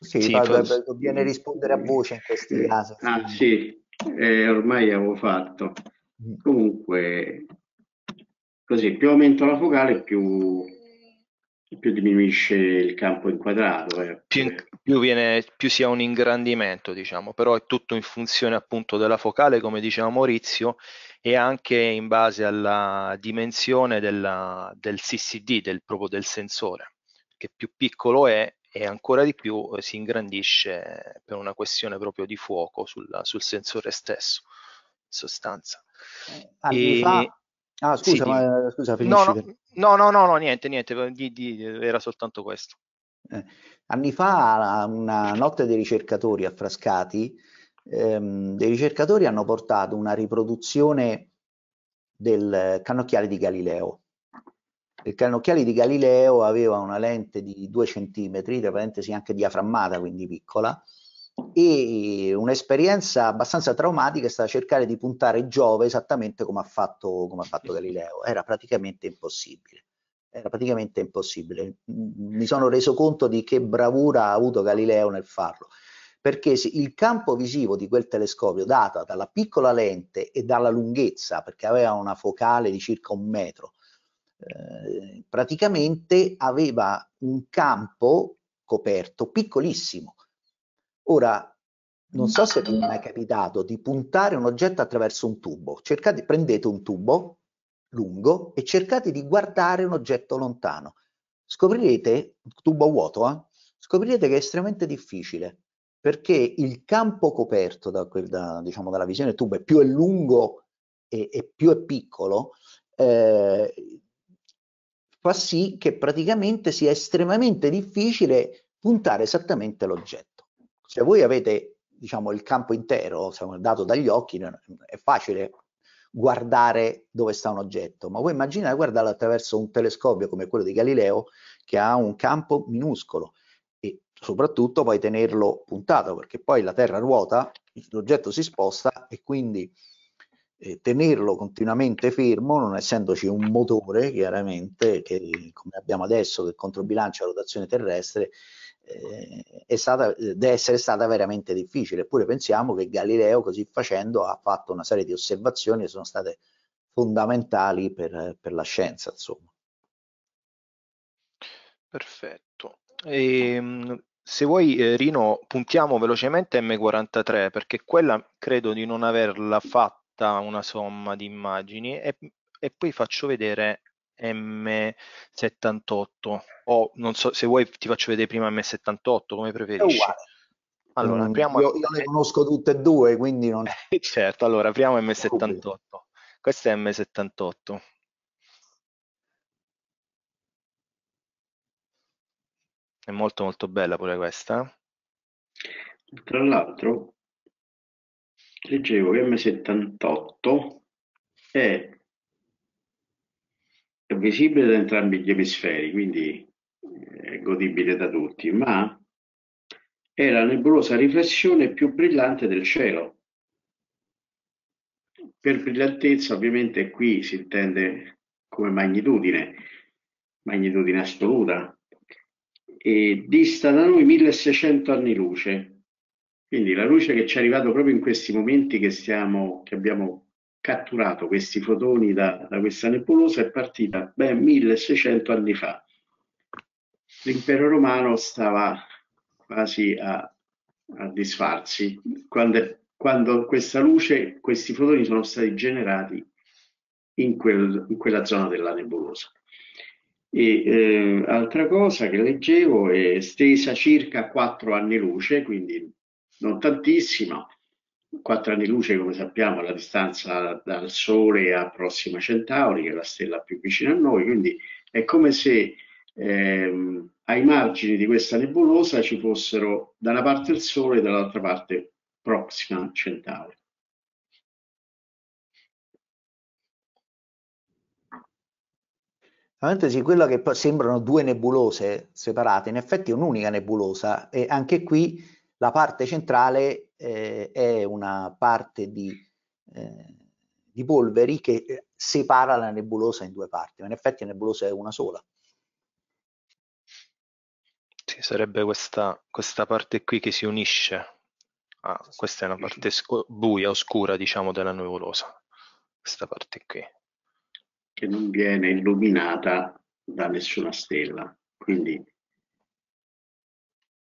Sì, sì forse... conviene rispondere a voce in questi eh, casi. Ah, sì, eh, ormai avevo fatto. Mm. Comunque, così, più aumenta la focale, più più diminuisce il campo inquadrato. Eh. Più, in, più, viene, più si ha un ingrandimento, diciamo, però è tutto in funzione appunto della focale, come diceva Maurizio, e anche in base alla dimensione della, del CCD, del, proprio del sensore, che più piccolo è e ancora di più eh, si ingrandisce per una questione proprio di fuoco sul, sul sensore stesso, in sostanza. Eh, Anni, e... fa, Ah, scusa, sì, ma, eh, scusa no no, per... no, no, no, niente, niente, di, di, era soltanto questo. Eh, anni fa, una notte dei ricercatori a Frascati, ehm, dei ricercatori hanno portato una riproduzione del cannocchiale di Galileo. Il cannocchiale di Galileo aveva una lente di 2 cm, tra parentesi anche diaframmata, quindi piccola, e un'esperienza abbastanza traumatica è stata cercare di puntare Giove esattamente come ha fatto, come ha fatto Galileo, era praticamente impossibile. Era praticamente impossibile. Mi sono reso conto di che bravura ha avuto Galileo nel farlo, perché il campo visivo di quel telescopio, data dalla piccola lente e dalla lunghezza, perché aveva una focale di circa un metro, eh, praticamente aveva un campo coperto piccolissimo Ora, non so se vi è mai capitato di puntare un oggetto attraverso un tubo. Cercate, prendete un tubo lungo e cercate di guardare un oggetto lontano. Scoprirete, tubo vuoto, eh? scoprirete che è estremamente difficile perché il campo coperto da, da, diciamo, dalla visione tubo è più è lungo e, e più è piccolo, eh, fa sì che praticamente sia estremamente difficile puntare esattamente l'oggetto se voi avete diciamo, il campo intero dato dagli occhi, è facile guardare dove sta un oggetto, ma voi immaginate guardarlo attraverso un telescopio come quello di Galileo che ha un campo minuscolo e soprattutto poi tenerlo puntato perché poi la Terra ruota, l'oggetto si sposta e quindi eh, tenerlo continuamente fermo, non essendoci un motore chiaramente che, come abbiamo adesso che controbilancia la rotazione terrestre, eh, stata, deve essere stata veramente difficile. Eppure pensiamo che Galileo, così facendo, ha fatto una serie di osservazioni che sono state fondamentali per, per la scienza, insomma. Perfetto. E, ehm, se vuoi, eh, Rino, puntiamo velocemente M43 perché quella credo di non averla fatta una somma di immagini e, e poi faccio vedere M78 o non so se vuoi ti faccio vedere prima M78 come preferisci. Allora, mm, apriamo... io, io le conosco tutte e due, quindi non... Eh, certo, allora apriamo M78. Questa è M78. È molto molto bella pure questa. Tra l'altro, leggevo che M78 è è visibile da entrambi gli emisferi, quindi eh, è godibile da tutti, ma è la nebulosa riflessione più brillante del cielo. Per brillantezza ovviamente qui si intende come magnitudine, magnitudine assoluta, e dista da noi 1600 anni luce. Quindi la luce che ci è arrivata proprio in questi momenti che, stiamo, che abbiamo catturato questi fotoni da, da questa nebulosa è partita ben 1600 anni fa. L'impero romano stava quasi a, a disfarsi quando, quando, questa luce, questi fotoni sono stati generati in, quel, in quella zona della nebulosa. E, eh, altra cosa che leggevo è stesa circa 4 anni luce, quindi non tantissima, quattro anni luce, come sappiamo, è la distanza dal Sole a Prossima Centauri, che è la stella più vicina a noi, quindi è come se ehm, ai margini di questa nebulosa ci fossero da una parte il Sole e dall'altra parte Prossima Centauri. Sì, quello che sembrano due nebulose separate, in effetti è un'unica nebulosa e anche qui la parte centrale eh, è una parte di, eh, di, polveri che eh, separa la nebulosa in due parti, ma in effetti la nebulosa è una sola. Sì, sarebbe questa, questa parte qui che si unisce. Ah, questa è una parte buia, oscura, diciamo, della nebulosa. Questa parte qui. Che non viene illuminata da nessuna stella. Quindi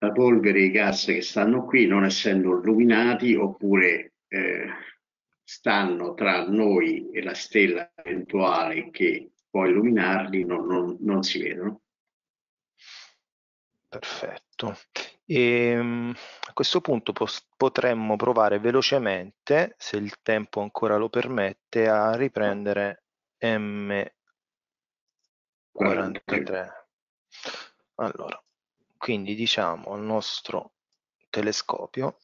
la polvere e i gas che stanno qui, non essendo illuminati, oppure eh, stanno tra noi e la stella eventuale che può illuminarli, non, non, non si vedono. Perfetto. E, ehm, a questo punto potremmo provare velocemente, se il tempo ancora lo permette, a riprendere M43. Allora, quindi diciamo al nostro telescopio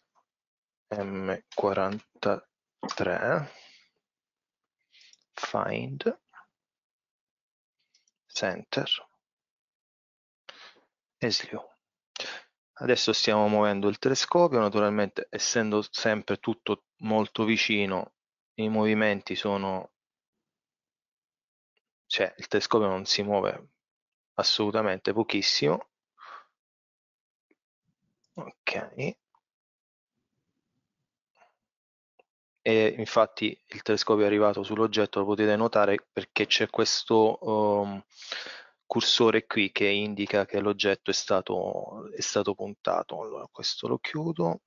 M43 find center e slew. Adesso stiamo muovendo il telescopio, naturalmente essendo sempre tutto molto vicino i movimenti sono cioè il telescopio non si muove assolutamente pochissimo Ok. E infatti il telescopio è arrivato sull'oggetto, lo potete notare perché c'è questo um, cursore qui che indica che l'oggetto è stato, è stato puntato. Allora, questo lo chiudo,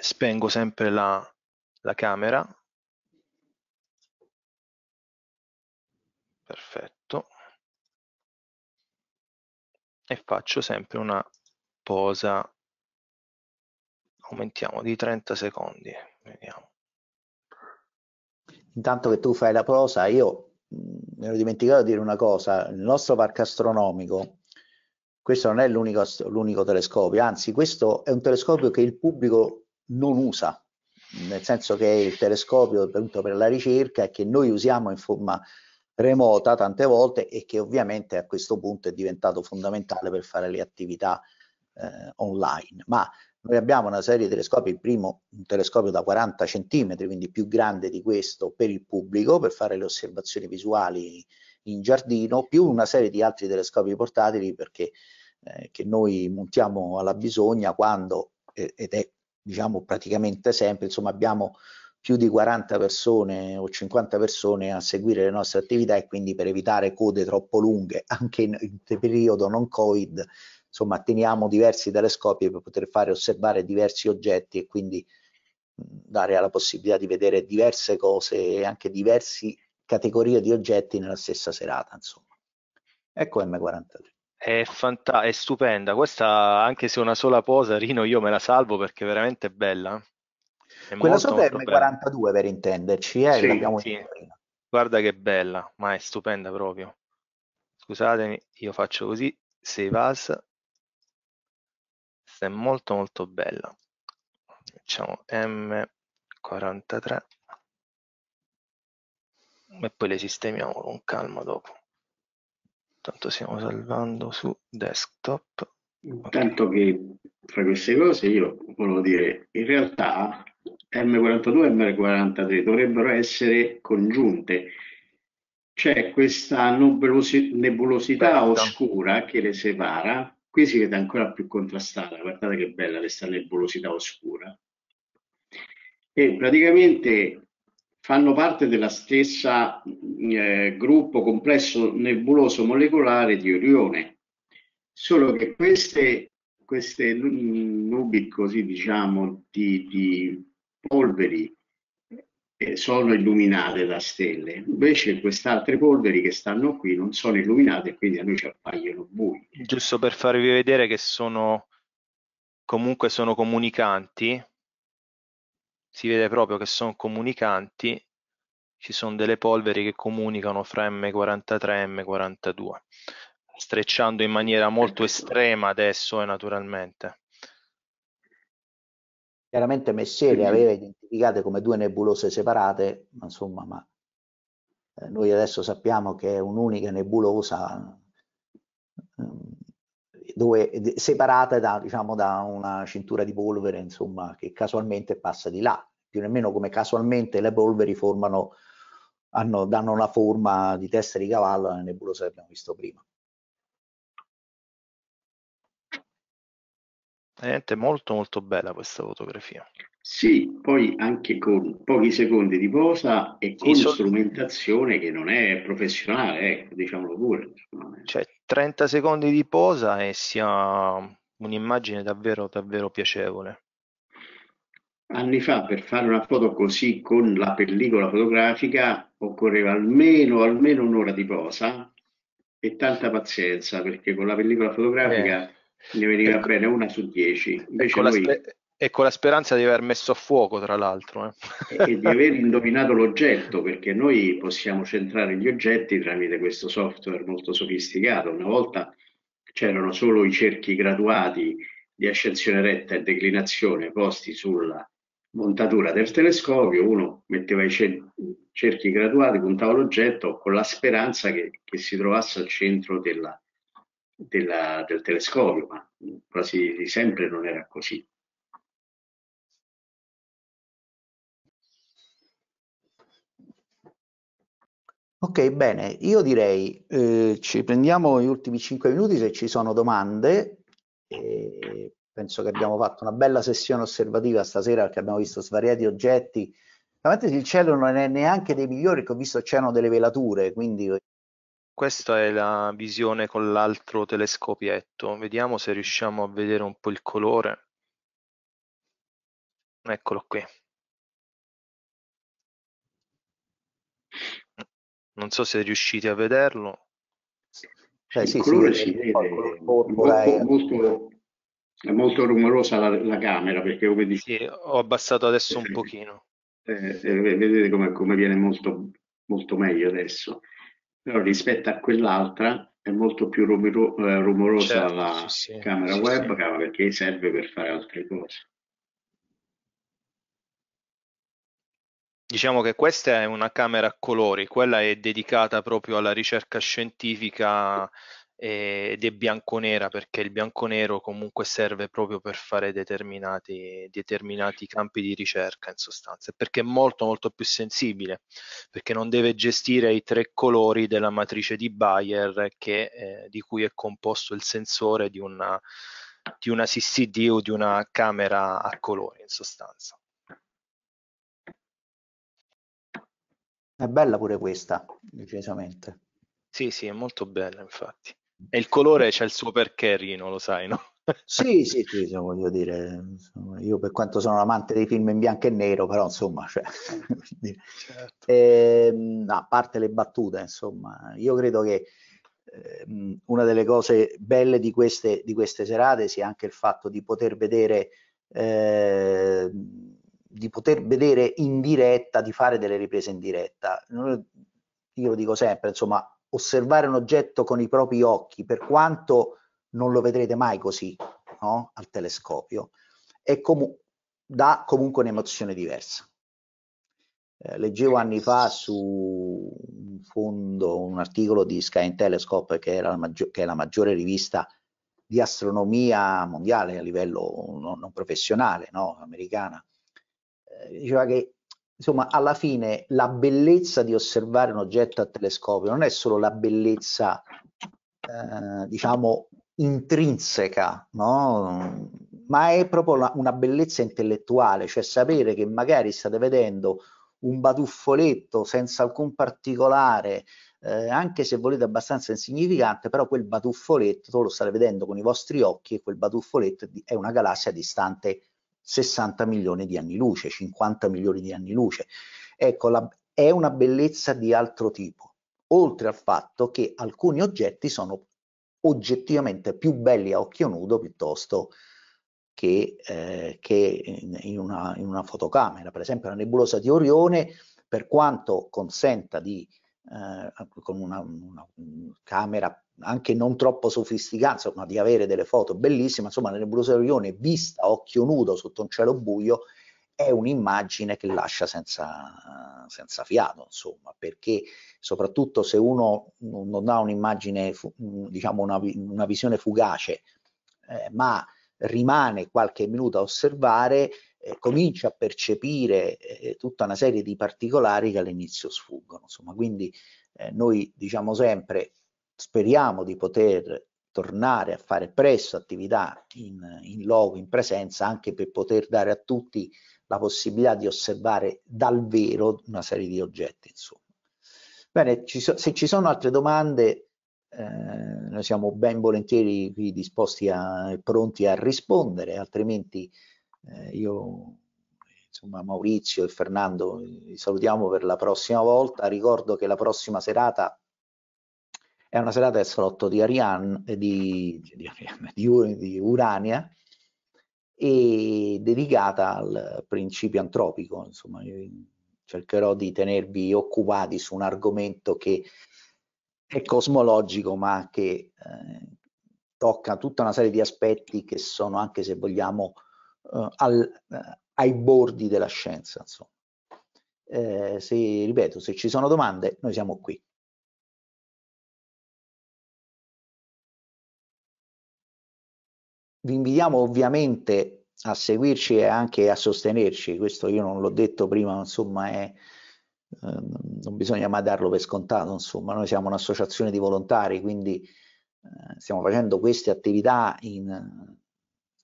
spengo sempre la, la camera. Perfetto. E faccio sempre una posa aumentiamo di 30 secondi vediamo intanto che tu fai la posa io mhmm, mi ero dimenticato di dire una cosa il nostro parco astronomico questo non è l'unico telescopio anzi questo è un telescopio che il pubblico non usa nel senso che è il telescopio per la ricerca che noi usiamo in forma remota tante volte e che ovviamente a questo punto è diventato fondamentale per fare le attività eh, online, ma noi abbiamo una serie di telescopi, il primo un telescopio da 40 cm, quindi più grande di questo per il pubblico, per fare le osservazioni visuali in giardino, più una serie di altri telescopi portatili perché eh, che noi montiamo alla bisogna quando, eh, ed è diciamo praticamente sempre, insomma abbiamo più di 40 persone o 50 persone a seguire le nostre attività e quindi per evitare code troppo lunghe anche in, in periodo non covid insomma teniamo diversi telescopi per poter fare osservare diversi oggetti e quindi dare la possibilità di vedere diverse cose e anche diverse categorie di oggetti nella stessa serata insomma ecco M43 è, fanta- è stupenda questa anche se una sola posa Rino io me la salvo perché è veramente bella è quella molto, sopra è M42 bella. per intenderci eh? sì, sì. guarda che bella ma è stupenda proprio scusatemi io faccio così save as questa è molto molto bella diciamo M43 e poi le sistemiamo con calma dopo tanto stiamo salvando su desktop intanto che fra queste cose io volevo dire in realtà M42 e M43 dovrebbero essere congiunte c'è questa nebulosità Aspetta. oscura che le separa Qui si vede ancora più contrastata, guardate che bella questa nebulosità oscura. E praticamente fanno parte della stessa eh, gruppo complesso nebuloso molecolare di Orione, solo che queste, queste mm, nubi così diciamo di, di polveri eh, sono illuminate da stelle, invece queste altre polveri che stanno qui non sono illuminate e quindi a noi ci appaiono bui. Giusto per farvi vedere che sono comunque sono comunicanti, si vede proprio che sono comunicanti, ci sono delle polveri che comunicano fra M43 e M42, strecciando in maniera molto ecco. estrema adesso e eh, naturalmente. Chiaramente Messier le aveva identificate come due nebulose separate, ma insomma, ma eh, noi adesso sappiamo che è un'unica nebulosa ehm, dove, separata da, diciamo, da, una cintura di polvere, insomma, che casualmente passa di là, più nemmeno come casualmente le polveri formano, hanno, danno la forma di testa di cavallo alla nebulosa che abbiamo visto prima. veramente molto molto bella questa fotografia. Sì, poi anche con pochi secondi di posa e con so... strumentazione che non è professionale, ecco, diciamolo pure. Eh. Cioè, 30 secondi di posa e sia un'immagine davvero davvero piacevole. Anni fa per fare una foto così con la pellicola fotografica occorreva almeno, almeno un'ora di posa e tanta pazienza perché con la pellicola fotografica... Eh Ecco. ne veniva ecco, bene una su dieci. Invece ecco lui... E con ecco, la speranza di aver messo a fuoco, tra l'altro. Eh. E di aver indovinato l'oggetto, perché noi possiamo centrare gli oggetti tramite questo software molto sofisticato. Una volta c'erano solo i cerchi graduati di ascensione retta e declinazione posti sulla montatura del telescopio, uno metteva i cerchi graduati, puntava l'oggetto con la speranza che, che si trovasse al centro della, della, del telescopio, ma quasi sempre non era così. Ok, bene, io direi eh, ci prendiamo gli ultimi 5 minuti se ci sono domande. Eh, penso che abbiamo fatto una bella sessione osservativa stasera perché abbiamo visto svariati oggetti. Veramente il cielo non è neanche dei migliori, che ho visto c'erano delle velature, quindi questa è la visione con l'altro telescopietto. Vediamo se riusciamo a vedere un po' il colore. Eccolo qui. Non so se riuscite a vederlo. Cioè, il sì, colore sì, si vede, Molto, molto, è molto rumorosa la, la camera perché come dicevo... Sì, ho abbassato adesso un eh, pochino. Eh, eh, vedete come, come viene molto, molto meglio adesso però rispetto a quell'altra è molto più rumiro, eh, rumorosa certo, la sì, sì, camera sì, webcam perché serve per fare altre cose. Diciamo che questa è una camera a colori, quella è dedicata proprio alla ricerca scientifica ed è bianconera perché il bianconero comunque serve proprio per fare determinati, determinati campi di ricerca in sostanza perché è molto molto più sensibile perché non deve gestire i tre colori della matrice di Bayer che, eh, di cui è composto il sensore di una, di una CCD o di una camera a colori in sostanza è bella pure questa decisamente sì sì è molto bella infatti e il colore c'è il suo perché, Rino, lo sai, no? sì, sì, sì, sì, voglio dire, insomma, io per quanto sono un amante dei film in bianco e nero, però insomma, cioè, certo. eh, no, a parte le battute, insomma, io credo che eh, una delle cose belle di queste, di queste, serate sia anche il fatto di poter vedere... Eh, di poter vedere in diretta, di fare delle riprese in diretta. Io lo dico sempre, insomma, osservare un oggetto con i propri occhi, per quanto non lo vedrete mai così no? al telescopio, è comu dà comunque un'emozione diversa. Eh, leggevo anni fa su un fondo, un articolo di Sky Telescope, che, era la che è la maggiore rivista di astronomia mondiale a livello non, non professionale, no? americana, eh, diceva che insomma, alla fine la bellezza di osservare un oggetto a telescopio non è solo la bellezza, eh, diciamo, intrinseca, no? ma è proprio la, una bellezza intellettuale, cioè sapere che magari state vedendo un batuffoletto senza alcun particolare, eh, anche se volete abbastanza insignificante, però quel batuffoletto lo state vedendo con i vostri occhi e quel batuffoletto è una galassia distante 60 milioni di anni luce, 50 milioni di anni luce. Ecco, la, è una bellezza di altro tipo, oltre al fatto che alcuni oggetti sono oggettivamente più belli a occhio nudo piuttosto che, eh, che in, una, in, una, fotocamera. Per esempio la nebulosa di Orione, per quanto consenta di eh, con una, una, camera anche non troppo sofisticata, insomma, di avere delle foto bellissime, insomma, nel Bruserione vista a occhio nudo sotto un cielo buio è un'immagine che lascia senza, senza, fiato, insomma, perché soprattutto se uno non ha un'immagine, diciamo una, una, visione fugace, eh, ma rimane qualche minuto a osservare, eh, comincia a percepire eh, tutta una serie di particolari che all'inizio sfuggono. Insomma, quindi eh, noi diciamo sempre speriamo di poter tornare a fare presto attività in, in loco, in presenza, anche per poter dare a tutti la possibilità di osservare dal vero una serie di oggetti. Insomma. Bene, ci so, se ci sono altre domande, eh, noi siamo ben volentieri qui disposti e pronti a rispondere, altrimenti eh, io insomma Maurizio e Fernando vi eh, salutiamo per la prossima volta ricordo che la prossima serata è una serata del salotto di, Ariane, eh, di, di, Ariane, di, di Urania e dedicata al principio antropico insomma cercherò di tenervi occupati su un argomento che è cosmologico ma che eh, tocca tutta una serie di aspetti che sono anche se vogliamo eh, al, eh, ai bordi della scienza. Insomma. Eh, se, ripeto, se ci sono domande, noi siamo qui. Vi invitiamo ovviamente a seguirci e anche a sostenerci, questo io non l'ho detto prima, insomma è, ehm, non bisogna mai darlo per scontato, insomma, noi siamo un'associazione di volontari, quindi eh, stiamo facendo queste attività in,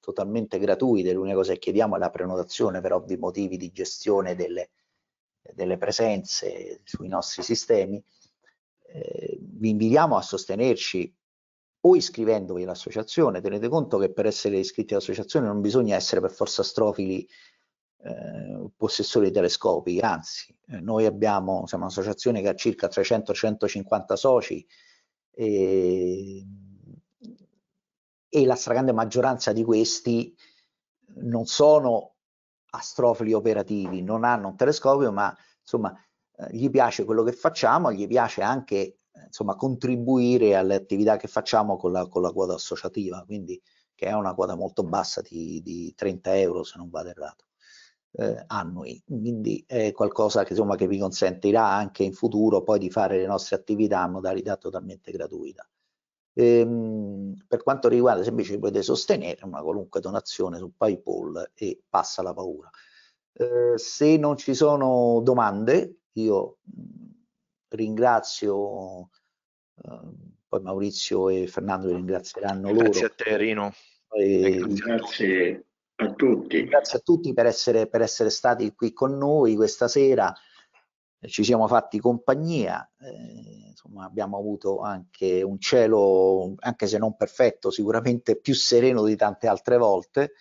totalmente gratuite, l'unica cosa che chiediamo è la prenotazione per ovvi motivi di gestione delle, delle presenze sui nostri sistemi, eh, vi invitiamo a sostenerci o iscrivendovi all'associazione, tenete conto che per essere iscritti all'associazione non bisogna essere per forza strofili eh, possessori di telescopi, anzi eh, noi abbiamo, siamo un'associazione che ha circa 300-150 soci e e la stragrande maggioranza di questi non sono astrofili operativi, non hanno un telescopio, ma insomma eh, gli piace quello che facciamo, gli piace anche eh, insomma, contribuire alle attività che facciamo con la, con la quota associativa, quindi che è una quota molto bassa di, di 30 euro se non vado errato eh, annui, quindi è qualcosa che, insomma, che vi consentirà anche in futuro poi di fare le nostre attività a modalità totalmente gratuita. Ehm, per quanto riguarda, se invece potete sostenere una qualunque donazione su PayPal e passa la paura. Eh, se non ci sono domande, io ringrazio, eh, poi Maurizio e Fernando vi ringrazieranno grazie loro. Grazie a te Rino. E, grazie a tutti. Grazie a tutti per essere, per essere stati qui con noi questa sera. Eh, ci siamo fatti compagnia, eh, insomma, abbiamo avuto anche un cielo, anche se non perfetto, sicuramente più sereno di tante altre volte,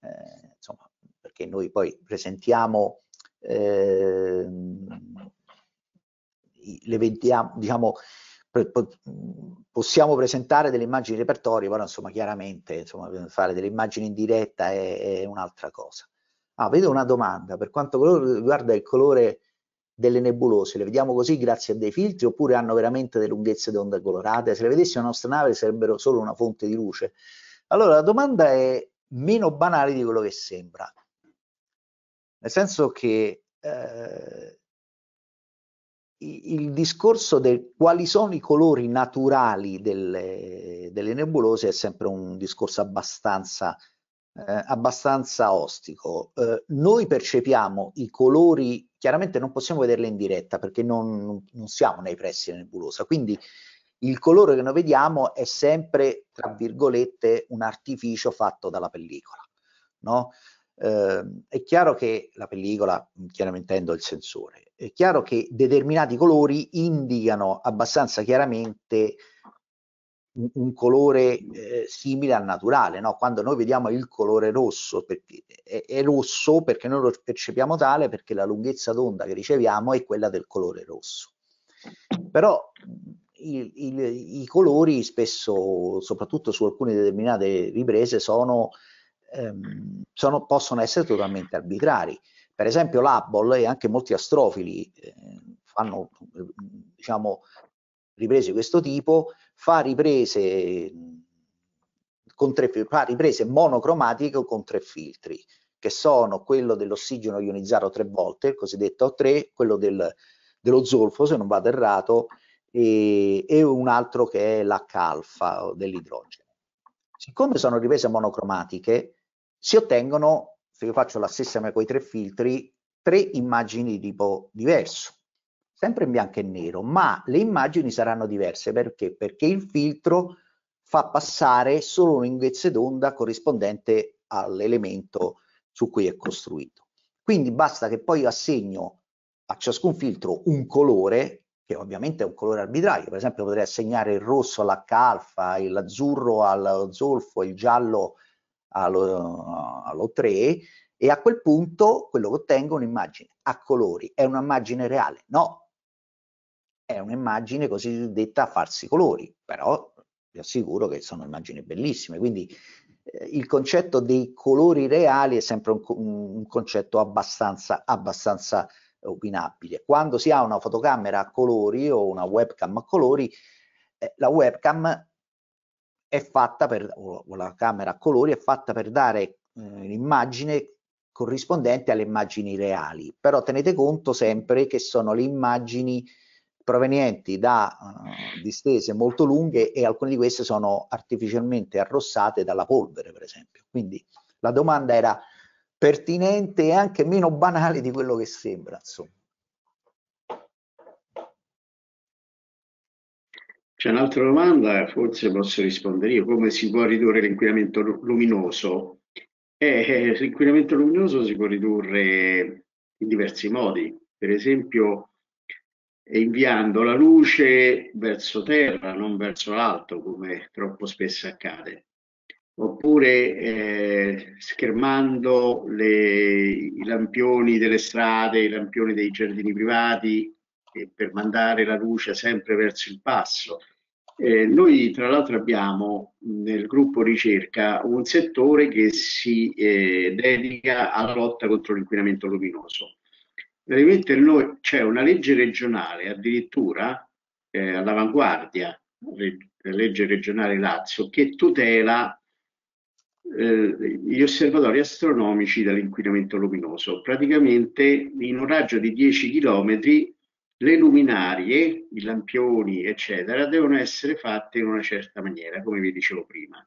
eh, insomma, perché noi poi presentiamo, eh, le vendiamo, diciamo, possiamo presentare delle immagini repertorio, però insomma chiaramente insomma, fare delle immagini in diretta è, è un'altra cosa. Ah, vedo una domanda per quanto riguarda il colore delle nebulose, le vediamo così grazie a dei filtri oppure hanno veramente delle lunghezze d'onda colorate? Se le vedessi una nostra nave sarebbero solo una fonte di luce. Allora la domanda è meno banale di quello che sembra, nel senso che eh, il discorso di quali sono i colori naturali delle, delle, nebulose è sempre un discorso abbastanza, eh, abbastanza ostico. Eh, noi percepiamo i colori chiaramente non possiamo vederla in diretta perché non, non siamo nei pressi della nebulosa, quindi il colore che noi vediamo è sempre, tra virgolette, un artificio fatto dalla pellicola. No? Eh, è chiaro che la pellicola, chiaramente intendo il sensore, è chiaro che determinati colori indicano abbastanza chiaramente un, un colore eh, simile al naturale, no? quando noi vediamo il colore rosso, perché è, è rosso perché noi lo percepiamo tale perché la lunghezza d'onda che riceviamo è quella del colore rosso. Però il, il, i colori spesso, soprattutto su alcune determinate riprese, sono, ehm, sono, possono essere totalmente arbitrari. Per esempio l'Hubble e anche molti astrofili eh, fanno, diciamo, riprese questo tipo, fa riprese, con tre, fa riprese monocromatiche con tre filtri, che sono quello dell'ossigeno ionizzato tre volte, il cosiddetto O3, quello del, dello zolfo, se non vado errato, e, e un altro che è l'H-alfa dell'idrogeno. Siccome sono riprese monocromatiche, si ottengono, se io faccio la stessa ma con i tre filtri, tre immagini di tipo diverso sempre in bianco e nero, ma le immagini saranno diverse perché? Perché il filtro fa passare solo lunghezze d'onda corrispondente all'elemento su cui è costruito. Quindi basta che poi assegno a ciascun filtro un colore, che ovviamente è un colore arbitrario, per esempio potrei assegnare il rosso all'H-alfa, l'azzurro allo zolfo, il giallo allo, allo 3, e a quel punto quello che ottengo è un'immagine a colori, è un'immagine reale, no, è un'immagine cosiddetta a farsi colori, però vi assicuro che sono immagini bellissime, quindi eh, il concetto dei colori reali è sempre un, un concetto abbastanza, abbastanza opinabile. Quando si ha una fotocamera a colori o una webcam a colori, eh, la webcam è fatta per, o la camera a colori è fatta per dare eh, l'immagine corrispondente alle immagini reali, però tenete conto sempre che sono le immagini provenienti da uh, distese molto lunghe e alcune di queste sono artificialmente arrossate dalla polvere, per esempio. Quindi la domanda era pertinente e anche meno banale di quello che sembra, insomma. C'è un'altra domanda, forse posso rispondere io, come si può ridurre l'inquinamento luminoso? Eh, eh, l'inquinamento luminoso si può ridurre in diversi modi, per esempio inviando la luce verso terra, non verso l'alto, come troppo spesso accade, oppure eh, schermando le, i lampioni delle strade, i lampioni dei giardini privati, eh, per mandare la luce sempre verso il basso. Eh, noi tra l'altro abbiamo nel gruppo ricerca un settore che si eh, dedica alla lotta contro l'inquinamento luminoso veramente noi c'è una legge regionale addirittura eh, all'avanguardia, la legge regionale Lazio, che tutela eh, gli osservatori astronomici dall'inquinamento luminoso. Praticamente in un raggio di 10 km le luminarie, i lampioni, eccetera, devono essere fatte in una certa maniera, come vi dicevo prima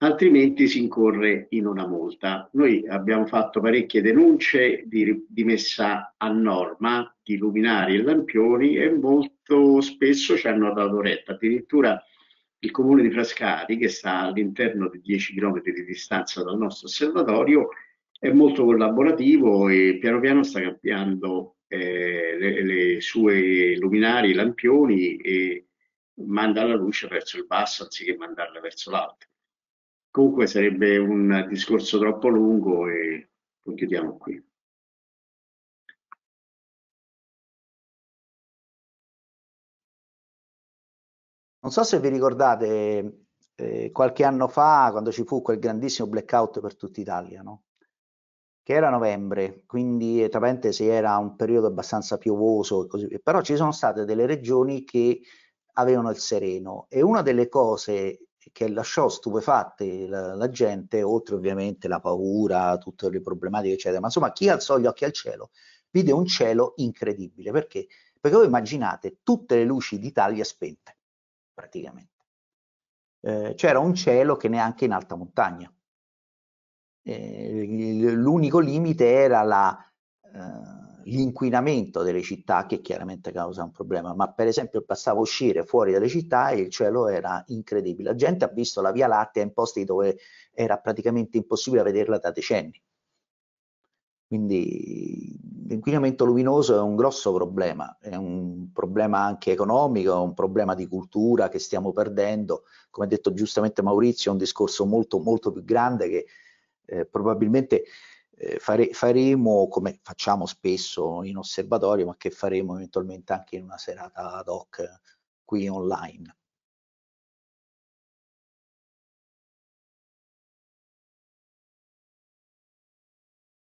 altrimenti si incorre in una multa. Noi abbiamo fatto parecchie denunce di, di, messa a norma di luminari e lampioni e molto spesso ci hanno dato retta, addirittura il comune di Frascati che sta all'interno di 10 km di distanza dal nostro osservatorio è molto collaborativo e piano piano sta cambiando eh, le, le, sue luminari, lampioni e manda la luce verso il basso anziché mandarla verso l'alto. Comunque sarebbe un discorso troppo lungo e lo chiudiamo qui. Non so se vi ricordate eh, qualche anno fa quando ci fu quel grandissimo blackout per tutta Italia, no? che era novembre, quindi tra parentesi era un periodo abbastanza piovoso e così via, però ci sono state delle regioni che avevano il sereno e una delle cose che lasciò stupefatte la, la, gente, oltre ovviamente la paura, tutte le problematiche, eccetera. Ma insomma, chi alzò gli occhi al cielo vide un cielo incredibile. Perché? Perché voi immaginate tutte le luci d'Italia spente, praticamente. Eh, c'era un cielo che neanche in alta montagna. Eh, l'unico limite era la... Eh, l'inquinamento delle città che chiaramente causa un problema, ma per esempio passavo a uscire fuori dalle città e il cielo era incredibile. La gente ha visto la Via Lattea in posti dove era praticamente impossibile vederla da decenni. Quindi l'inquinamento luminoso è un grosso problema, è un problema anche economico, è un problema di cultura che stiamo perdendo. Come ha detto giustamente Maurizio, è un discorso molto, molto più grande che eh, probabilmente eh, fare, faremo, come facciamo spesso in osservatorio, ma che faremo eventualmente anche in una serata ad hoc eh, qui online.